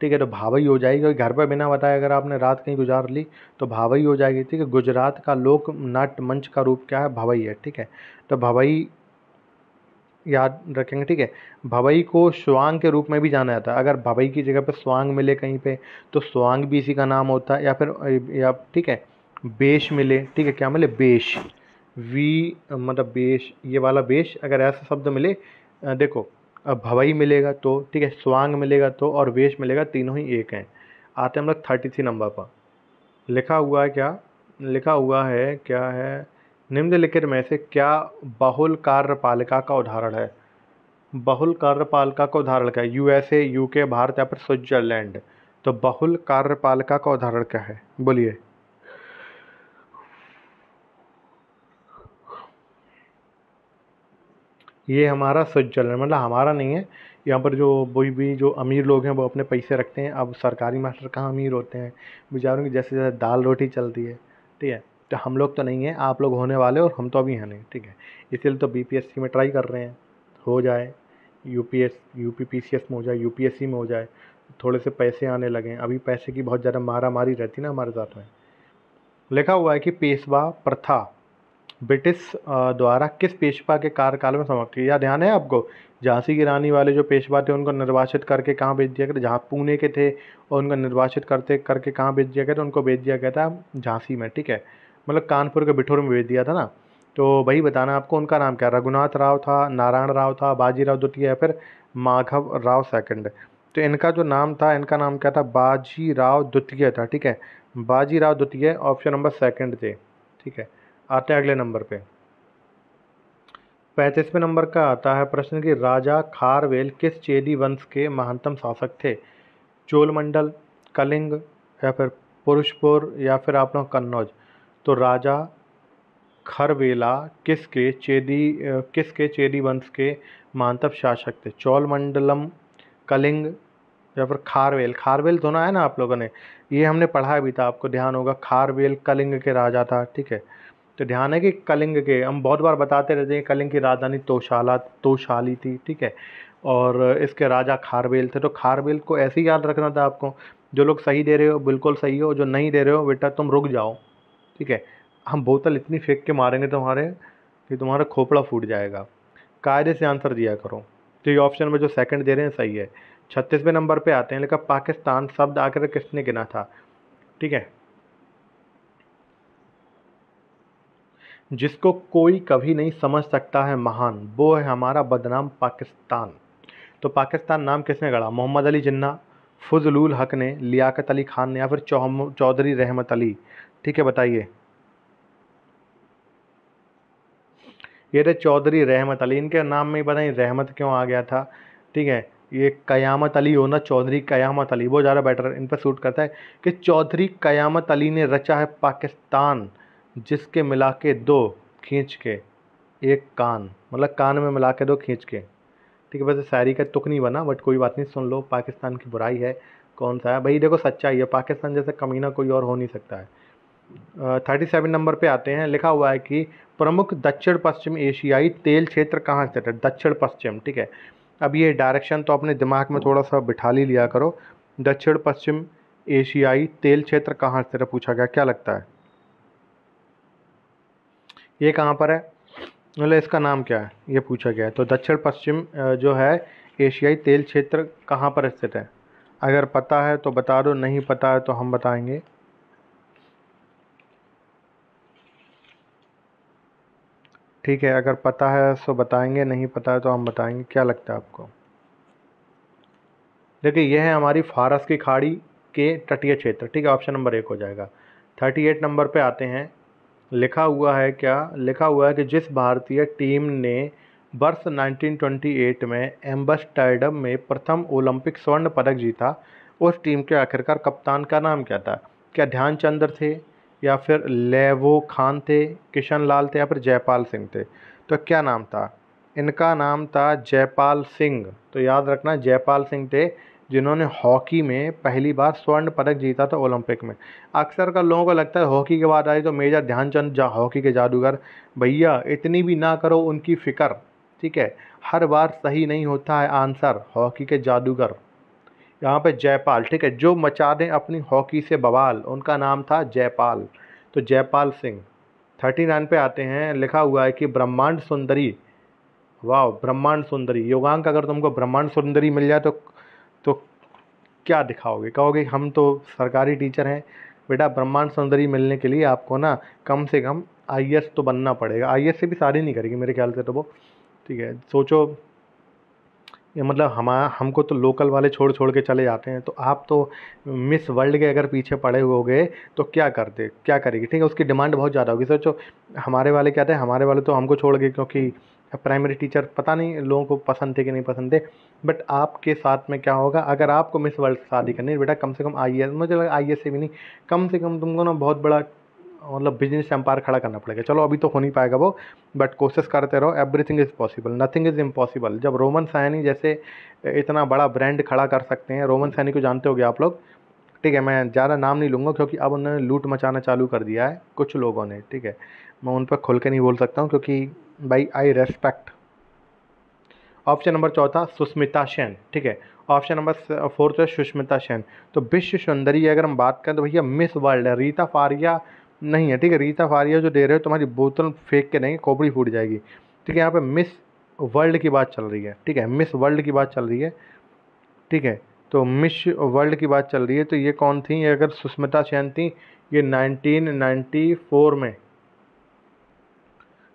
Speaker 1: ठीक है तो भावई हो जाएगी और घर पर बिना बताए अगर आपने रात कहीं गुजार ली तो भावई हो जाएगी ठीक है गुजरात का लोक नाट मंच का रूप क्या है भवई है ठीक है तो भवई याद रखेंगे ठीक है भवई को स्वांग के रूप में भी जाना जाता है अगर भवई की जगह पर स्वांग मिले कहीं पे तो स्वांग भी इसी का नाम होता है या फिर या ठीक है बेश मिले ठीक है क्या मिले बेश वी मतलब बेश ये वाला बेश अगर ऐसा शब्द मिले देखो भवई मिलेगा तो ठीक है स्वांग मिलेगा तो और वेश मिलेगा तीनों ही एक हैं आते हम लोग थर्टी थ्री नंबर पर लिखा हुआ है क्या लिखा हुआ है क्या है निम्नलिखित में से क्या बहुल कार्यपालिका का उदाहरण है बहुल कार्यपालिका का उदाहरण क्या है यूएसए यूके भारत या फिर स्विट्जरलैंड तो बहुल कार्यपालिका का उदाहरण क्या है बोलिए ये हमारा स्विट्जरलैंड मतलब हमारा नहीं है यहाँ पर जो वही भी जो अमीर लोग हैं वो अपने पैसे रखते हैं अब सरकारी मास्टर कहाँ अमीर होते हैं बेचारों की जैसे जैसे दाल रोटी चलती है ठीक है तो हम लोग तो नहीं हैं आप लोग होने वाले और हम तो अभी हैं नहीं ठीक है इसीलिए तो बी में ट्राई कर रहे हैं हो जाए U P S U P P C S में हो जाए यू पी एस सी में हो जाए थोड़े से पैसे आने लगे अभी पैसे की बहुत ज़्यादा मारा मारी रहती ना हमारे साथ में लिखा हुआ है कि पेशवा प्रथा ब्रिटिश द्वारा किस पेशवा के कार्यकाल में समाप्त किया ध्यान है आपको झांसी की रानी वाले जो पेशवा थे उनको निर्वाचित करके कहाँ भेज दिया गया था जहाँ पुणे के थे और उनको निर्वाचित करते करके कहाँ भेज दिया गया था उनको भेज दिया गया था झांसी में ठीक है मतलब कानपुर के बिठोर में भेज दिया था ना तो वही बताना आपको उनका नाम क्या रघुनाथ राव था नारायण राव था बाजीराव द्वितीय या फिर माघव राव सेकंड तो इनका जो नाम था इनका नाम क्या था बाजीराव द्वितीय था ठीक है बाजीराव द्वितीय ऑप्शन नंबर सेकंड थे ठीक है आते हैं अगले नंबर पे पैंतीसवें नंबर का आता है प्रश्न कि राजा खारवेल किस चेदी वंश के महानतम शासक थे चोलमंडल कलिंग या फिर पुरुषपुर या फिर आप लोग कन्नौज तो राजा खरवेला किसके चेदी किसके चेदी वंश के मानतव शासक थे चौलमंडलम कलिंग या फिर खारवेल खारवेल दोनों है ना आप लोगों ने ये हमने पढ़ा भी था आपको ध्यान होगा खारवेल कलिंग के राजा था ठीक है तो ध्यान है कि कलिंग के हम बहुत बार बताते रहते हैं कलिंग की राजधानी तोशाला तोशाली थी ठीक है और इसके राजा खारवेल थे तो खारवेल को ऐसे ही याद रखना था आपको जो लोग सही दे रहे हो बिल्कुल सही हो जो नहीं दे रहे हो बेटा तुम रुक जाओ ठीक है हम बोतल इतनी फेंक के मारेंगे तुम्हारे कि तुम्हारा खोपड़ा फूट जाएगा कायदे से आंसर दिया करो तो ये ऑप्शन में जो सेकंड दे रहे हैं सही है छत्तीसवें नंबर पे आते हैं लेकिन पाकिस्तान शब्द आकर किसने गिना था ठीक है जिसको कोई कभी नहीं समझ सकता है महान वो है हमारा बदनाम पाकिस्तान तो पाकिस्तान नाम किसने गढ़ा मोहम्मद अली जिन्ना फ़जलूल हक ने लियाकत अली खान ने या फिर चौधरी रहमत अली ठीक है बताइए ये थे चौधरी रहमत अली इनके नाम में पता नहीं रहमत क्यों आ गया था ठीक है ये कयामत अली होना चौधरी कयामत अली वो ज़्यादा बेटर इन पर सूट करता है कि चौधरी कयामत अली ने रचा है पाकिस्तान जिसके मिला के दो खींच के एक कान मतलब कान में मिला के दो खींच के ठीक है वैसे शायरी का तुक नहीं बना बट कोई बात नहीं सुन लो पाकिस्तान की बुराई है कौन सा है भाई देखो सच्चाई है पाकिस्तान जैसे कमीना कोई और हो नहीं सकता है थर्टी सेवन नंबर पे आते हैं लिखा हुआ है कि प्रमुख दक्षिण पश्चिम एशियाई तेल क्षेत्र कहाँ स्थित है दक्षिण पश्चिम ठीक है अब ये डायरेक्शन तो अपने दिमाग में थोड़ा सा बिठा ली लिया करो दक्षिण पश्चिम एशियाई तेल क्षेत्र कहाँ स्थित है पूछा गया क्या लगता है ये कहाँ पर है मतलब इसका नाम क्या है ये पूछा गया है तो दक्षिण पश्चिम जो है एशियाई तेल क्षेत्र कहाँ पर स्थित है अगर पता है तो बता दो नहीं पता है तो हम बताएंगे ठीक है अगर पता है तो बताएंगे नहीं पता है तो हम बताएंगे क्या लगता है आपको देखिए यह है हमारी फारस की खाड़ी के तटीय क्षेत्र ठीक है ऑप्शन नंबर एक हो जाएगा थर्टी एट नंबर पे आते हैं लिखा हुआ है क्या लिखा हुआ है कि जिस भारतीय टीम ने वर्ष 1928 में एम्बस्टर्डम में प्रथम ओलंपिक स्वर्ण पदक जीता उस टीम के आखिरकार कप्तान का नाम क्या था क्या ध्यानचंद्र थे या फिर लेवो खान थे किशन लाल थे या फिर जयपाल सिंह थे तो क्या नाम था इनका नाम था जयपाल सिंह तो याद रखना जयपाल सिंह थे जिन्होंने हॉकी में पहली बार स्वर्ण पदक जीता था ओलंपिक में अक्सर का लोगों को लगता है हॉकी के बाद आई तो मेजर ध्यानचंद जा हॉकी के जादूगर भैया इतनी भी ना करो उनकी फ़िक्र ठीक है हर बार सही नहीं होता है आंसर हॉकी के जादूगर यहाँ पे जयपाल ठीक है जो मचा दें अपनी हॉकी से बवाल उनका नाम था जयपाल तो जयपाल सिंह थर्टी नाइन पे आते हैं लिखा हुआ है कि ब्रह्मांड सुंदरी वाह ब्रह्मांड सुंदरी योगांक अगर तुमको ब्रह्मांड सुंदरी मिल जाए तो तो क्या दिखाओगे कहोगे हम तो सरकारी टीचर हैं बेटा ब्रह्मांड सौंदर्य मिलने के लिए आपको ना कम से कम आई तो बनना पड़ेगा आई से भी शादी नहीं करेगी मेरे ख्याल से तो वो ठीक है सोचो ये मतलब हम हमको तो लोकल वाले छोड़ छोड़ के चले जाते हैं तो आप तो मिस वर्ल्ड के अगर पीछे पड़े हुए तो क्या करते क्या करेगी ठीक है उसकी डिमांड बहुत ज़्यादा होगी सोचो हमारे वाले क्या थे हमारे वाले तो हमको छोड़ गए क्योंकि प्राइमरी टीचर पता नहीं लोगों को पसंद थे कि नहीं पसंद थे बट आपके साथ में क्या होगा अगर आपको मिस वर्ल्ड से शादी करनी है बेटा कम से कम आई मुझे लगा आई से भी नहीं कम से कम तुमको ना बहुत बड़ा मतलब बिजनेस एम्पायर खड़ा करना पड़ेगा चलो अभी तो हो नहीं पाएगा वो बट कोशिश करते रहो everything is possible nothing is impossible जब रोमन सैनी जैसे इतना बड़ा ब्रांड खड़ा कर सकते हैं रोमन सैनी को जानते हो आप लोग ठीक है मैं ज़्यादा नाम नहीं लूँगा क्योंकि अब उन्होंने लूट मचाना चालू कर दिया है कुछ लोगों ने ठीक है मैं उन पर खुल के नहीं बोल सकता हूँ क्योंकि भाई आई रेस्पेक्ट ऑप्शन नंबर चौथा सुष्मिता सेन ठीक है ऑप्शन नंबर फोर्थ है सुष्मिता सेन तो विश्व सुंदरी अगर हम बात करें तो भैया मिस वर्ल्ड है रीता फारिया नहीं है ठीक है रीता फारिया जो दे रहे हो तुम्हारी बोतल फेंक के देंगे खोपड़ी फूट जाएगी ठीक है यहाँ पे मिस वर्ल्ड की बात चल रही है ठीक है मिस वर्ल्ड की बात चल रही है ठीक है तो मिस वर्ल्ड की बात चल रही है तो ये कौन थी ये अगर सुष्मिता सेन थी ये नाइनटीन में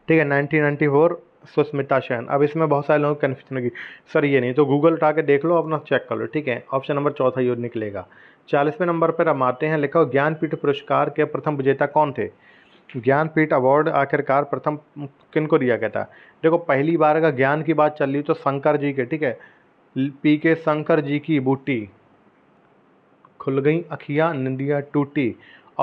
Speaker 1: ठीक है 1994 नाइन्टी फोर सुस्मिता सेन अब इसमें बहुत सारे लोगों की कन्फ्यूजन होगी सर ये नहीं तो गूगल उठा के देख लो अपना चेक कर लो ठीक है ऑप्शन नंबर चौथा ये निकलेगा चालीसवें नंबर पर हम आते हैं लिखा ज्ञानपीठ पुरस्कार के प्रथम विजेता कौन थे ज्ञानपीठ अवार्ड आखिरकार प्रथम किन को दिया गया था देखो पहली बार अगर ज्ञान की बात चल रही तो शंकर जी के ठीक है पी के शंकर जी की बूटी खुल गई अखिया नंदिया टूटी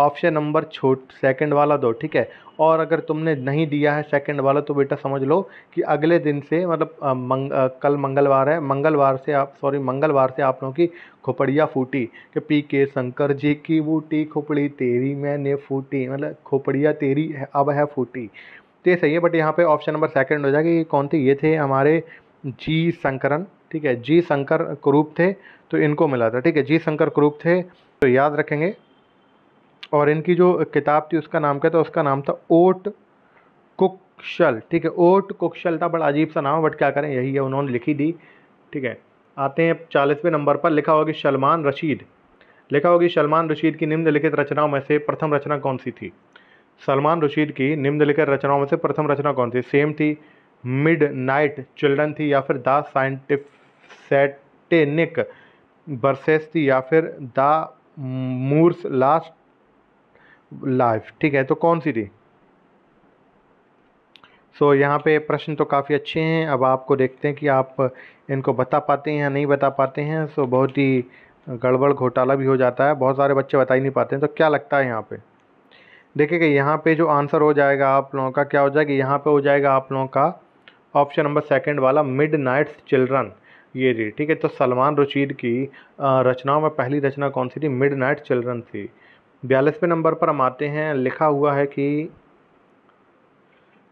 Speaker 1: ऑप्शन नंबर छोट सेकंड वाला दो ठीक है और अगर तुमने नहीं दिया है सेकंड वाला तो बेटा समझ लो कि अगले दिन से मतलब मंग, कल मंगलवार है मंगलवार से आप सॉरी मंगलवार से आप लोगों की खोपड़िया फूटी कि पी के शंकर जी की बूटी खोपड़ी तेरी मैंने फूटी मतलब खोपड़िया तेरी है, अब है फूटी तो ये सही है बट यहाँ पर ऑप्शन नंबर सेकेंड हो जाएगा ये कौन थे ये थे हमारे जी शंकरन ठीक है जी शंकर क्रूप थे तो इनको मिला था ठीक है जी शंकर क्रूप थे तो याद रखेंगे और इनकी जो किताब थी उसका नाम क्या था उसका नाम था ओट कुकशल ठीक है ओट कुकशल था बड़ा अजीब सा नाम बट क्या करें यही है उन्होंने लिखी दी ठीक है आते हैं चालीसवें नंबर पर लिखा होगी सलमान रशीद लिखा होगी सलमान रशीद की निम्नलिखित रचनाओं में से प्रथम रचना कौन सी थी सलमान रशीद की निम्नलिखित रचनाओं में से प्रथम रचना कौन थी सेम थी मिड नाइट चिल्ड्रन थी या फिर द साइंटिफ बर्सेस थी या फिर द मूर्स लास्ट लाइफ ठीक है तो कौन सी थी सो so, यहाँ पे प्रश्न तो काफ़ी अच्छे हैं अब आपको देखते हैं कि आप इनको बता पाते हैं या नहीं बता पाते हैं सो so, बहुत ही गड़बड़ घोटाला भी हो जाता है बहुत सारे बच्चे बता ही नहीं पाते हैं तो क्या लगता है यहाँ पे देखिएगा यहाँ पे जो आंसर हो जाएगा आप लोगों का क्या हो जाएगा यहाँ पे हो जाएगा आप लोगों का ऑप्शन नंबर सेकेंड वाला मिड नाइट्स चिल्ड्रन ये जी ठीक है तो सलमान रशीद की रचनाओं में पहली रचना कौन सी थी मिड नाइट चिल्ड्रन थी बयालीसवें नंबर पर हम आते हैं लिखा हुआ है कि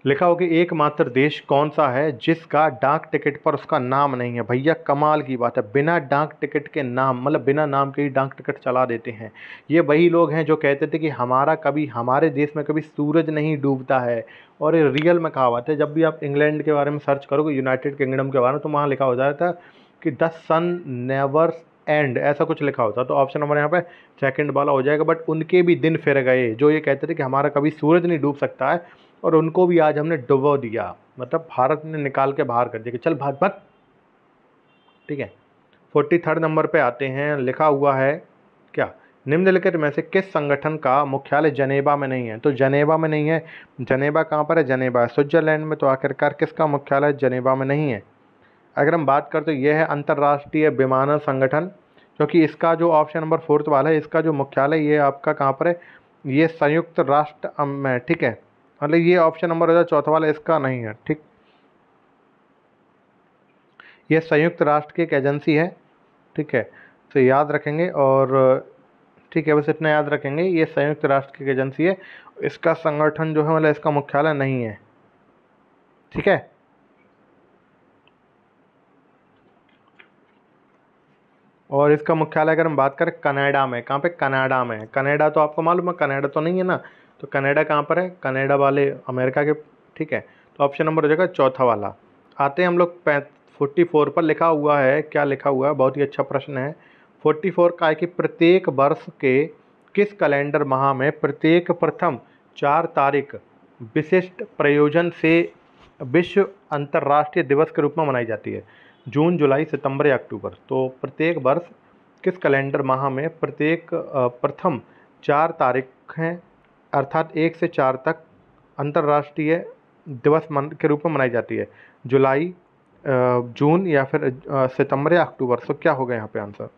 Speaker 1: लिखा हो कि एकमात्र देश कौन सा है जिसका डाक टिकट पर उसका नाम नहीं है भैया कमाल की बात है बिना डाक टिकट के नाम मतलब बिना नाम के ही डाक टिकट चला देते हैं ये वही लोग हैं जो कहते थे कि हमारा कभी हमारे देश में कभी सूरज नहीं डूबता है और ये रियल में कहावत है जब भी आप इंग्लैंड के बारे में सर्च करोगे यूनाइटेड किंगडम के बारे में तो वहाँ लिखा हो जाता है कि द सन नेवर एंड ऐसा कुछ लिखा होता तो ऑप्शन हमारे यहाँ पे सेकंड वाला हो जाएगा बट उनके भी दिन फिर गए जो ये कहते थे कि हमारा कभी सूरज नहीं डूब सकता है और उनको भी आज हमने डुबो दिया मतलब भारत ने निकाल के बाहर कर दिया कि चल भाग भाग ठीक है फोर्टी थर्ड नंबर पर आते हैं लिखा हुआ है क्या निम्नलिखित में से किस संगठन का मुख्यालय जनेवा में नहीं है तो जनेवा में नहीं है जनेवा कहाँ पर है जनेवा स्विट्जरलैंड में तो आखिरकार किसका मुख्यालय जनेवा में नहीं है अगर हम बात करते तो ये है अंतर्राष्ट्रीय विमानन संगठन क्योंकि इसका जो ऑप्शन नंबर फोर्थ वाला है इसका जो मुख्यालय ये आपका कहाँ पर है ये संयुक्त राष्ट्र में ठीक है मतलब ये ऑप्शन नंबर हो चौथा वाला इसका नहीं है ठीक ये संयुक्त राष्ट्र की एक एजेंसी है ठीक है तो याद रखेंगे और ठीक है बस इतना याद रखेंगे ये संयुक्त राष्ट्र की एक एजेंसी है इसका संगठन जो है मतलब इसका मुख्यालय नहीं है ठीक है और इसका मुख्यालय अगर हम बात करें कनाडा में कहाँ पे कनाडा में कनाडा तो आपको मालूम है कनाडा तो नहीं है ना तो कनाडा कहाँ पर है कनाडा वाले अमेरिका के ठीक है तो ऑप्शन नंबर हो जाएगा चौथा वाला आते हैं हम लोग फोर्टी फोर पर लिखा हुआ है क्या लिखा हुआ है बहुत ही अच्छा प्रश्न है फोर्टी फोर का है कि प्रत्येक वर्ष के किस कैलेंडर माह में प्रत्येक प्रथम चार तारीख विशिष्ट प्रयोजन से विश्व अंतर्राष्ट्रीय दिवस के रूप में मनाई जाती है जून जुलाई सितंबर या अक्टूबर तो प्रत्येक वर्ष किस कैलेंडर माह में प्रत्येक प्रथम चार तारीख हैं अर्थात एक से चार तक अंतर्राष्ट्रीय दिवस मन के रूप में मनाई जाती है जुलाई जून या फिर सितंबर या अक्टूबर सो तो क्या होगा यहाँ पे आंसर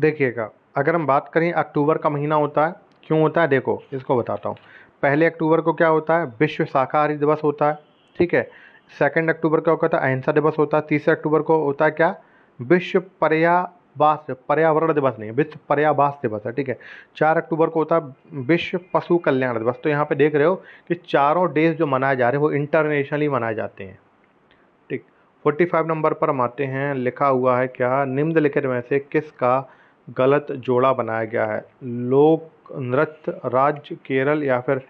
Speaker 1: देखिएगा अगर हम बात करें अक्टूबर का महीना होता है क्यों होता है देखो इसको बताता हूँ पहले अक्टूबर को क्या होता है विश्व शाकाहारी दिवस होता है ठीक है सेकेंड अक्टूबर क्या होता है अहिंसा दिवस होता है तीसरे अक्टूबर को होता है क्या विश्व पर्यावास पर्यावरण दिवस नहीं विश्व पर्यावास दिवस है ठीक है चार अक्टूबर को होता है विश्व पशु कल्याण दिवस तो यहाँ पे देख रहे हो कि चारों डेज जो मनाए जा रहे हैं वो इंटरनेशनली मनाए जाते हैं ठीक फोर्टी फाइव नंबर पर हम आते हैं लिखा हुआ है क्या निम्नलिखित में से किसका गलत जोड़ा बनाया गया है लोक नृत्य राज्य केरल या फिर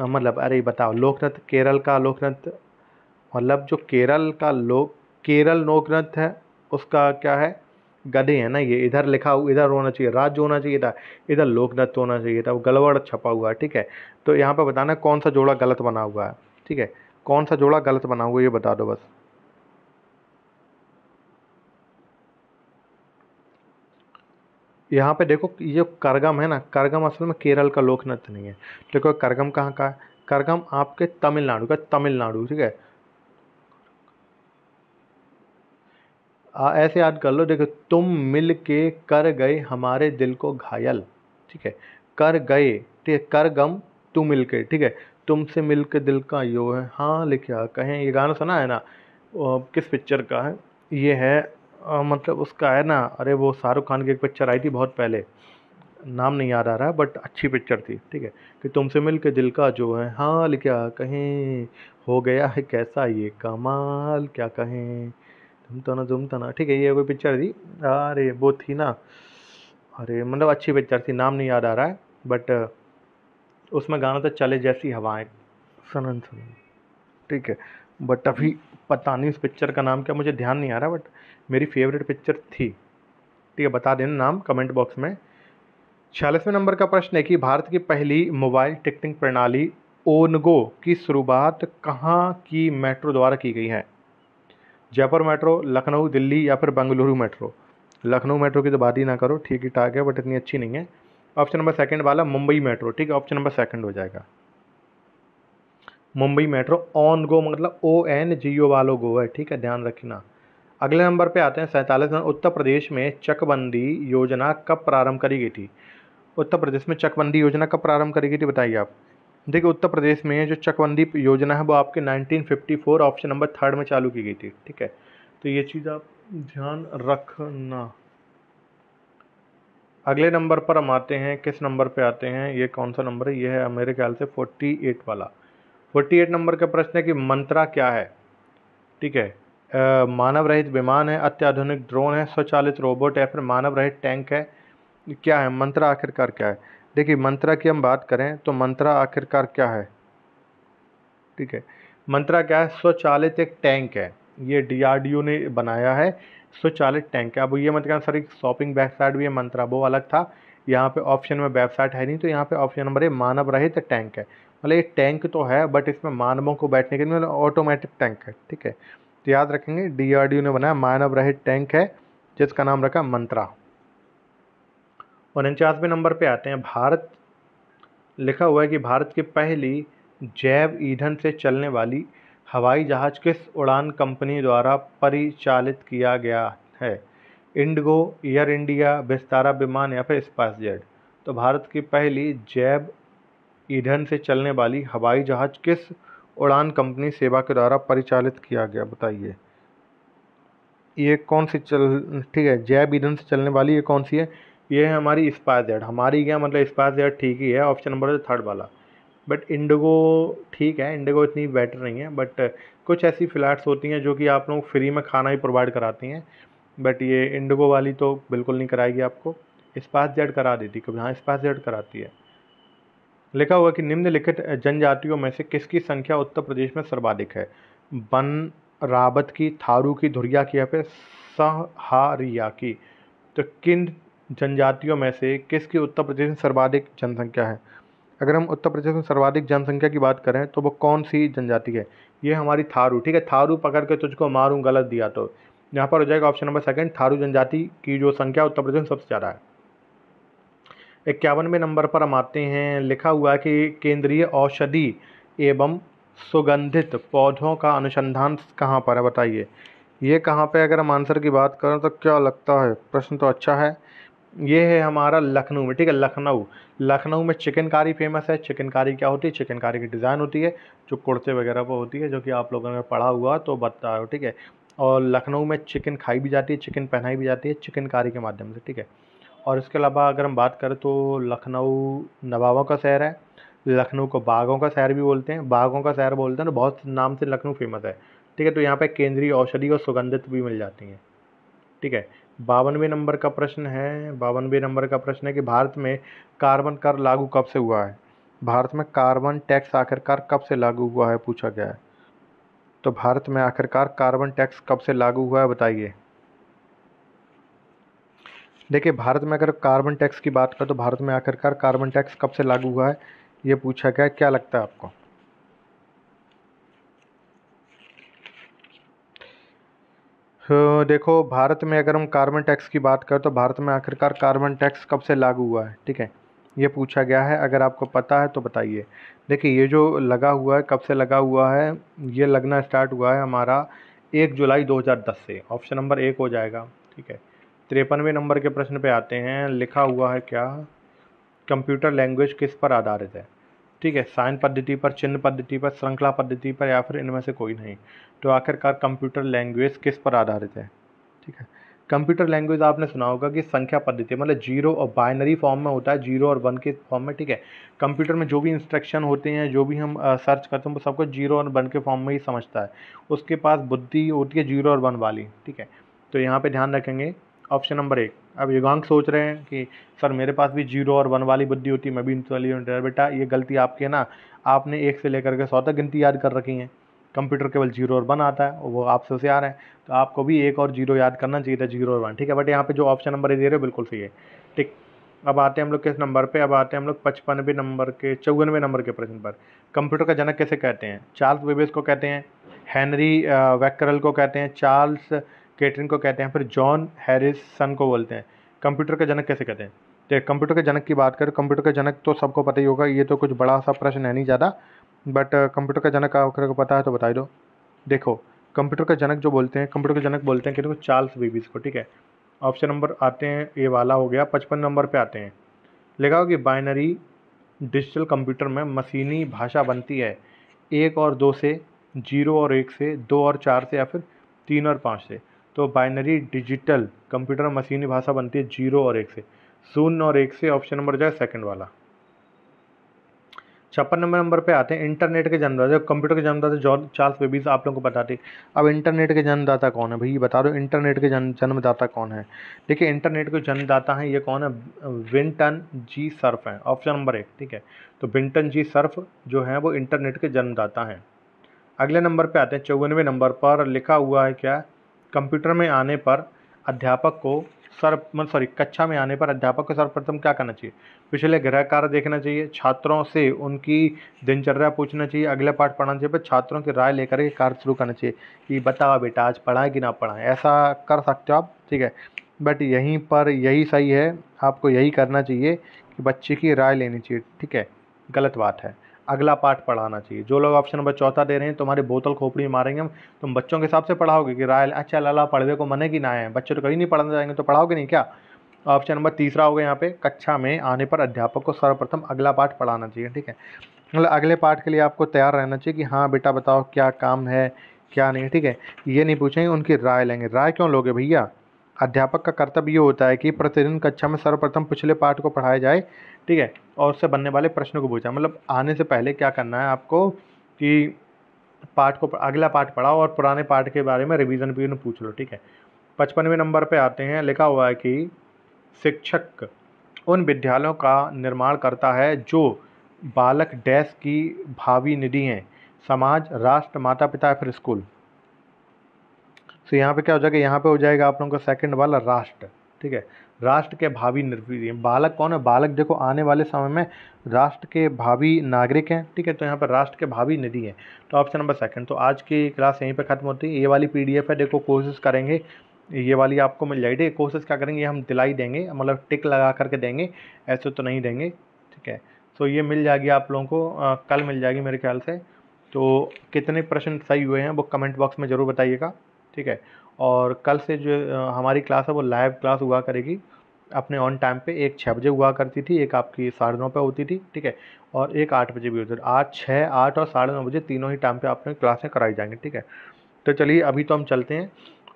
Speaker 1: मतलब अरे बताओ लोक नृत्य केरल का लोक नृत्य मतलब जो केरल का लोक केरल लोक नृत्य है उसका क्या है गधे है ना ये इधर लिखा हुआ इधर होना चाहिए राज्य होना चाहिए था इधर लोक नृत्य होना चाहिए था वो गलवड़ छपा हुआ है ठीक है तो यहाँ पर बताना कौन सा जोड़ा गलत बना हुआ है ठीक है कौन सा जोड़ा गलत बना हुआ है ये बता दो बस यहाँ पे देखो ये करगम है ना करगम असल में केरल का लोक नृत्य नहीं है देखो करगम कहाँ का है करगम आपके तमिलनाडु का तमिलनाडु ठीक है आ, ऐसे याद कर लो देखो तुम मिल के कर गए हमारे दिल को घायल ठीक है कर गए ठीक है कर गम तू मिल के ठीक है तुमसे मिल के दिल का यो है हाँ लिखा कहें ये गाना सुना है ना किस पिक्चर का है ये है आ, मतलब उसका है ना अरे वो शाहरुख खान की एक पिक्चर आई थी बहुत पहले नाम नहीं याद आ रहा है बट अच्छी पिक्चर थी ठीक है कि तुमसे मिल के दिल का जो है हाल क्या कहें हो गया है कैसा ये कमाल क्या कहें तुम तो ना तुम ना ठीक है ये कोई पिक्चर थी अरे वो थी ना अरे मतलब अच्छी पिक्चर थी नाम नहीं याद आ रहा है बट उसमें गाना तो चले जैसी हवाएं सनन सनन ठीक है बट अभी पता नहीं उस पिक्चर का नाम क्या मुझे ध्यान नहीं आ रहा बट मेरी फेवरेट पिक्चर थी ठीक है बता देना नाम कमेंट बॉक्स में छियालीसवें नंबर का प्रश्न है कि भारत की पहली मोबाइल टिकटिंग प्रणाली ओनगो की शुरुआत कहाँ की मेट्रो द्वारा की गई है जयपुर मेट्रो लखनऊ दिल्ली या फिर बेंगलुरु मेट्रो लखनऊ मेट्रो की तो बात ही ना करो ठीक ही ठाक है बट इतनी अच्छी नहीं है ऑप्शन नंबर सेकंड वाला मुंबई मेट्रो ठीक है ऑप्शन नंबर सेकंड हो जाएगा मुंबई मेट्रो ऑन गो मतलब ओ एन जी ओ वालो गो है ठीक है ध्यान रखना अगले नंबर पे आते हैं सैंतालीस नंबर उत्तर प्रदेश में चकबंदी योजना कब प्रारंभ करी गई थी उत्तर प्रदेश में चकबंदी योजना कब प्रारंभ करी गई थी बताइए आप देखिए उत्तर प्रदेश में जो चकबंदी योजना है वो आपके 1954 ऑप्शन नंबर थर्ड में चालू की गई थी ठीक है तो ये चीज़ आप ध्यान रखना अगले नंबर पर हम आते हैं किस नंबर पर आते हैं ये कौन सा नंबर है ये है मेरे ख्याल से फोर्टी वाला फोर्टी नंबर का प्रश्न है कि मंत्रा क्या है ठीक है मानव रहित विमान है अत्याधुनिक ड्रोन है स्वचालित रोबोट है फिर मानव रहित टैंक है क्या है मंत्रा आखिरकार क्या है देखिए मंत्रा की हम बात करें तो मंत्रा आखिरकार क्या है ठीक है मंत्रा क्या है स्वचालित एक टैंक है ये डी ने बनाया है स्वचालित टैंक है अब ये मत कहना सर एक शॉपिंग वेबसाइट भी है मंत्रा वो अलग था यहाँ पे ऑप्शन में वेबसाइट है नहीं तो यहाँ पे ऑप्शन नंबर है मानव रहित टैंक है मतलब ये टैंक तो है बट इसमें मानवों को बैठने के लिए मतलब ऑटोमेटिक टैंक है ठीक है तो याद रखेंगे डीआरडीओ ने बनाया मानव रहित टैंक है जिसका नाम रखा मंत्रा उनचासवें नंबर पे आते हैं भारत लिखा हुआ है कि भारत की पहली जैव ईंधन से चलने वाली हवाई जहाज़ किस उड़ान कंपनी द्वारा परिचालित किया गया है इंडिगो एयर इंडिया विस्तारा विमान या फिर स्पाइस जेट तो भारत की पहली जैव ईंधन से चलने वाली हवाई जहाज़ किस उड़ान कंपनी सेवा के द्वारा परिचालित किया गया बताइए ये कौन सी चल ठीक है जैव ईंधन से चलने वाली ये कौन सी है ये है हमारी स्पाइस जेड हमारी क्या मतलब स्पाइस जेड ठीक ही है ऑप्शन नंबर थर्ड वाला बट इंडिगो ठीक है इंडिगो इतनी बेटर नहीं है बट कुछ ऐसी फ्लाइट्स होती हैं जो कि आप लोग फ्री में खाना ही प्रोवाइड कराती हैं बट ये इंडिगो वाली तो बिल्कुल नहीं कराएगी आपको स्पाइस जेड करा देती कभी हाँ स्पाइस जेड कराती है लिखा हुआ कि निम्नलिखित जनजातियों में से किसकी संख्या उत्तर प्रदेश में सर्वाधिक है बन रावत की थारू की धुरिया की या फिर सहारिया की तो किन जनजातियों में से किसकी उत्तर प्रदेश में सर्वाधिक जनसंख्या है अगर हम उत्तर प्रदेश में सर्वाधिक जनसंख्या की बात करें तो वो कौन सी जनजाति है ये हमारी थारू ठीक है थारू पकड़ के तुझको मारूँ गलत दिया तो यहाँ पर हो जाएगा ऑप्शन नंबर सेकंड थारू जनजाति की जो संख्या उत्तर प्रदेश में सबसे ज़्यादा है इक्यावनवे नंबर पर हम आते हैं लिखा हुआ है कि केंद्रीय औषधि एवं सुगंधित पौधों का अनुसंधान कहाँ पर है बताइए ये कहाँ पे अगर हम आंसर की बात करें तो क्या लगता है प्रश्न तो अच्छा है ये है हमारा लखनऊ में ठीक है लखनऊ लखनऊ में चिकनकारी फेमस है चिकनकारी क्या होती है चिकनकारी की डिज़ाइन होती है जो कुर्ते वगैरह पर होती है जो कि आप लोगों ने पढ़ा हुआ तो बताओ ठीक है और लखनऊ में चिकन खाई भी जाती है चिकन पहनाई भी जाती है चिकनकारी के माध्यम से ठीक है और इसके अलावा अगर हम बात करें तो लखनऊ नवाबों का शहर है लखनऊ को बाघों का शहर भी बोलते हैं बाघों का शहर बोलते हैं तो बहुत नाम से लखनऊ फेमस है ठीक है तो यहाँ पर केंद्रीय औषधि और सुगंधित भी मिल जाती हैं ठीक है बावनवे नंबर का प्रश्न है बावनवे नंबर का प्रश्न है कि भारत में कार्बन कर लागू कब से हुआ है भारत में कार्बन टैक्स आखिरकार कब से लागू हुआ है पूछा गया है तो भारत में आखिरकार कार्बन टैक्स कब से लागू हुआ है बताइए देखिए भारत में अगर कार्बन टैक्स की बात करें तो भारत में आखिरकार कार्बन टैक्स कब से लागू हुआ है ये पूछा गया क्या लगता है आपको तो देखो भारत में अगर हम कार्बन टैक्स की बात करें तो भारत में आखिरकार कार्बन टैक्स कब से लागू हुआ है ठीक है ये पूछा गया है अगर आपको पता है तो बताइए देखिए ये जो लगा हुआ है कब से लगा हुआ है ये लगना स्टार्ट हुआ है हमारा एक जुलाई 2010 से ऑप्शन नंबर एक हो जाएगा ठीक है तिरपनवे नंबर के प्रश्न पे आते हैं लिखा हुआ है क्या कंप्यूटर लैंग्वेज किस पर आधारित है ठीक है साइन पद्धति पर चिन्ह पद्धति पर श्रृंखला पद्धति पर या फिर इनमें से कोई नहीं तो आखिरकार कंप्यूटर लैंग्वेज किस पर आधारित है ठीक है कंप्यूटर लैंग्वेज आपने सुना होगा कि संख्या पद्धति मतलब जीरो और बाइनरी फॉर्म में होता है जीरो और वन के फॉर्म में ठीक है कंप्यूटर में जो भी इंस्ट्रक्शन होते हैं जो भी हम सर्च करते हैं वो सबको जीरो और वन के फॉर्म में ही समझता है उसके पास बुद्धि होती है जीरो और वन वाली ठीक है तो यहाँ पर ध्यान रखेंगे ऑप्शन नंबर एक अब युगांक सोच रहे हैं कि सर मेरे पास भी जीरो और वन वाली बुद्धि होती है मैं भी इन बेटा ये गलती आपकी है ना आपने एक से लेकर के सौ तक गिनती याद कर रखी है कंप्यूटर केवल जीरो और वन आता है वो आपसे उसे आ रहे हैं तो आपको भी एक और जीरो याद करना चाहिए था जीरो और वन ठीक है बट यहाँ पे जो ऑप्शन नंबर ये दे रहे हो बिल्कुल सही है ठीक अब आते हैं हम लोग किस नंबर पे अब आते हैं हम लोग पचपनवे नंबर के चौवनवे नंबर के प्रश्न पर कंप्यूटर का जनक कैसे कहते हैं चार्ल्स वेबेस को कहते हैं हैंनरी वैक्रल को कहते हैं चार्ल्स केटरिन को कहते हैं फिर जॉन हैरिस सन को बोलते हैं कंप्यूटर का जनक कैसे कहते हैं तो कंप्यूटर के जनक की बात करें कंप्यूटर का जनक तो सबको पता ही होगा ये तो कुछ बड़ा सा प्रश्न है नहीं ज़्यादा बट uh, कंप्यूटर का जनक आकर को पता है तो बता दो देखो कंप्यूटर का जनक जो बोलते हैं कंप्यूटर का जनक बोलते हैं कि चार्ल्स बेबीज़ को ठीक है ऑप्शन नंबर आते हैं ये वाला हो गया पचपन नंबर पर आते हैं लिखा हो कि बाइनरी डिजिटल कंप्यूटर में मशीनी भाषा बनती है एक और दो से जीरो और एक से दो और चार से या फिर तीन और पाँच से तो बाइनरी डिजिटल कंप्यूटर मशीनी भाषा बनती है जीरो और एक से शून्य और एक से ऑप्शन नंबर जो है सेकेंड वाला छप्पन नंबर नंबर पे आते हैं इंटरनेट के जन्मदाता कंप्यूटर के जन्मदाता जॉर्ज चार्ल्स बेबीज आप लोगों को बताते अब इंटरनेट के जन्मदाता कौन है भैया बता दो इंटरनेट के जन्म जन्मदाता कौन है देखिए इंटरनेट के जन्मदाता हैं ये कौन है विंटन जी सर्फ हैं ऑप्शन नंबर एक ठीक है तो विंटन जी सर्फ जो हैं वो इंटरनेट के जन्मदाता हैं अगले नंबर पर आते हैं चौवनवे नंबर पर लिखा हुआ है क्या कंप्यूटर में आने पर अध्यापक को सर्व सॉरी मतलब कक्षा में आने पर अध्यापक को सर्वप्रथम क्या करना चाहिए पिछले गृह कार्य देखना चाहिए छात्रों से उनकी दिनचर्या पूछना चाहिए अगले पाठ पढ़ना चाहिए पर छात्रों की राय लेकर के कार्य शुरू करना चाहिए कि बताओ बेटा आज पढ़ाए कि ना पढ़ाएं ऐसा कर सकते हो आप ठीक है बट यहीं पर यही सही है आपको यही करना चाहिए कि बच्चे की राय लेनी चाहिए ठीक है गलत बात है अगला पार्ट पढ़ाना चाहिए जो लोग ऑप्शन नंबर चौथा दे रहे हैं तुम्हारी बोतल खोपड़ी मारेंगे हम तुम बच्चों के हिसाब से पढ़ाओगे कि राय अच्छा लाला पढ़वे को मने की ना है बच्चे तो कहीं नहीं पढ़ना चाहेंगे तो पढ़ाओगे नहीं क्या ऑप्शन नंबर तीसरा होगा यहाँ पे कक्षा में आने पर अध्यापक को सर्वप्रथम अगला पाठ पढ़ाना चाहिए ठीक है मतलब अगले पाठ के लिए आपको तैयार रहना चाहिए कि हाँ बेटा बताओ क्या काम है क्या नहीं ठीक है ये नहीं पूछेंगे उनकी राय लेंगे राय क्यों लोगे भैया अध्यापक का कर्तव्य ये होता है कि प्रतिदिन कक्षा में सर्वप्रथम पिछले पाठ को पढ़ाया जाए ठीक है और उससे बनने वाले प्रश्नों को पूछा मतलब आने से पहले क्या करना है आपको कि पाठ को अगला पाठ पढ़ाओ और पुराने पाठ के बारे में रिविजन भी पूछ लो ठीक है पचपनवें नंबर पर आते हैं लिखा हुआ है कि शिक्षक उन विद्यालयों का निर्माण करता है जो बालक डैश की भावी निधि हैं समाज राष्ट्र माता पिता फिर स्कूल सो यहाँ पे क्या हो जाएगा यहाँ पे हो जाएगा आप लोगों का सेकंड वाला राष्ट्र ठीक है राष्ट्र के भावी निर्वीर बालक कौन है बालक देखो आने वाले समय में राष्ट्र के भावी नागरिक हैं ठीक है तो यहाँ पर राष्ट्र के भावी निधि हैं तो ऑप्शन नंबर सेकंड तो आज की क्लास यहीं पर ख़त्म होती है ये वाली पीडीएफ है देखो कोशिश करेंगे ये वाली आपको मिल जाएगी कोशिश क्या करेंगे हम दिलाई देंगे मतलब टिक लगा करके देंगे ऐसे तो नहीं देंगे ठीक है सो तो ये मिल जाएगी आप लोगों को आ, कल मिल जाएगी मेरे ख्याल से तो कितने प्रश्न सही हुए हैं वो कमेंट बॉक्स में ज़रूर बताइएगा ठीक है और कल से जो हमारी क्लास है वो लाइव क्लास हुआ करेगी अपने ऑन टाइम पे एक छः बजे हुआ करती थी एक आपकी साढ़े नौ पर होती थी ठीक है और एक आठ बजे भी होती थी आज छः आठ और साढ़े नौ बजे तीनों ही टाइम पे आपने क्लासें कराई जाएंगी ठीक है तो चलिए अभी तो हम चलते हैं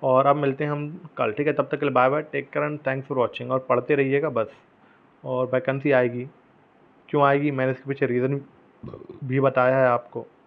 Speaker 1: और अब मिलते हैं हम कल ठीक है तब तक के लिए बाय बाय टेक कर एंड थैंक्स फॉर वॉचिंग और पढ़ते रहिएगा बस और वैकेंसी आएगी क्यों आएगी मैंने इसके पीछे रीज़न भी बताया है आपको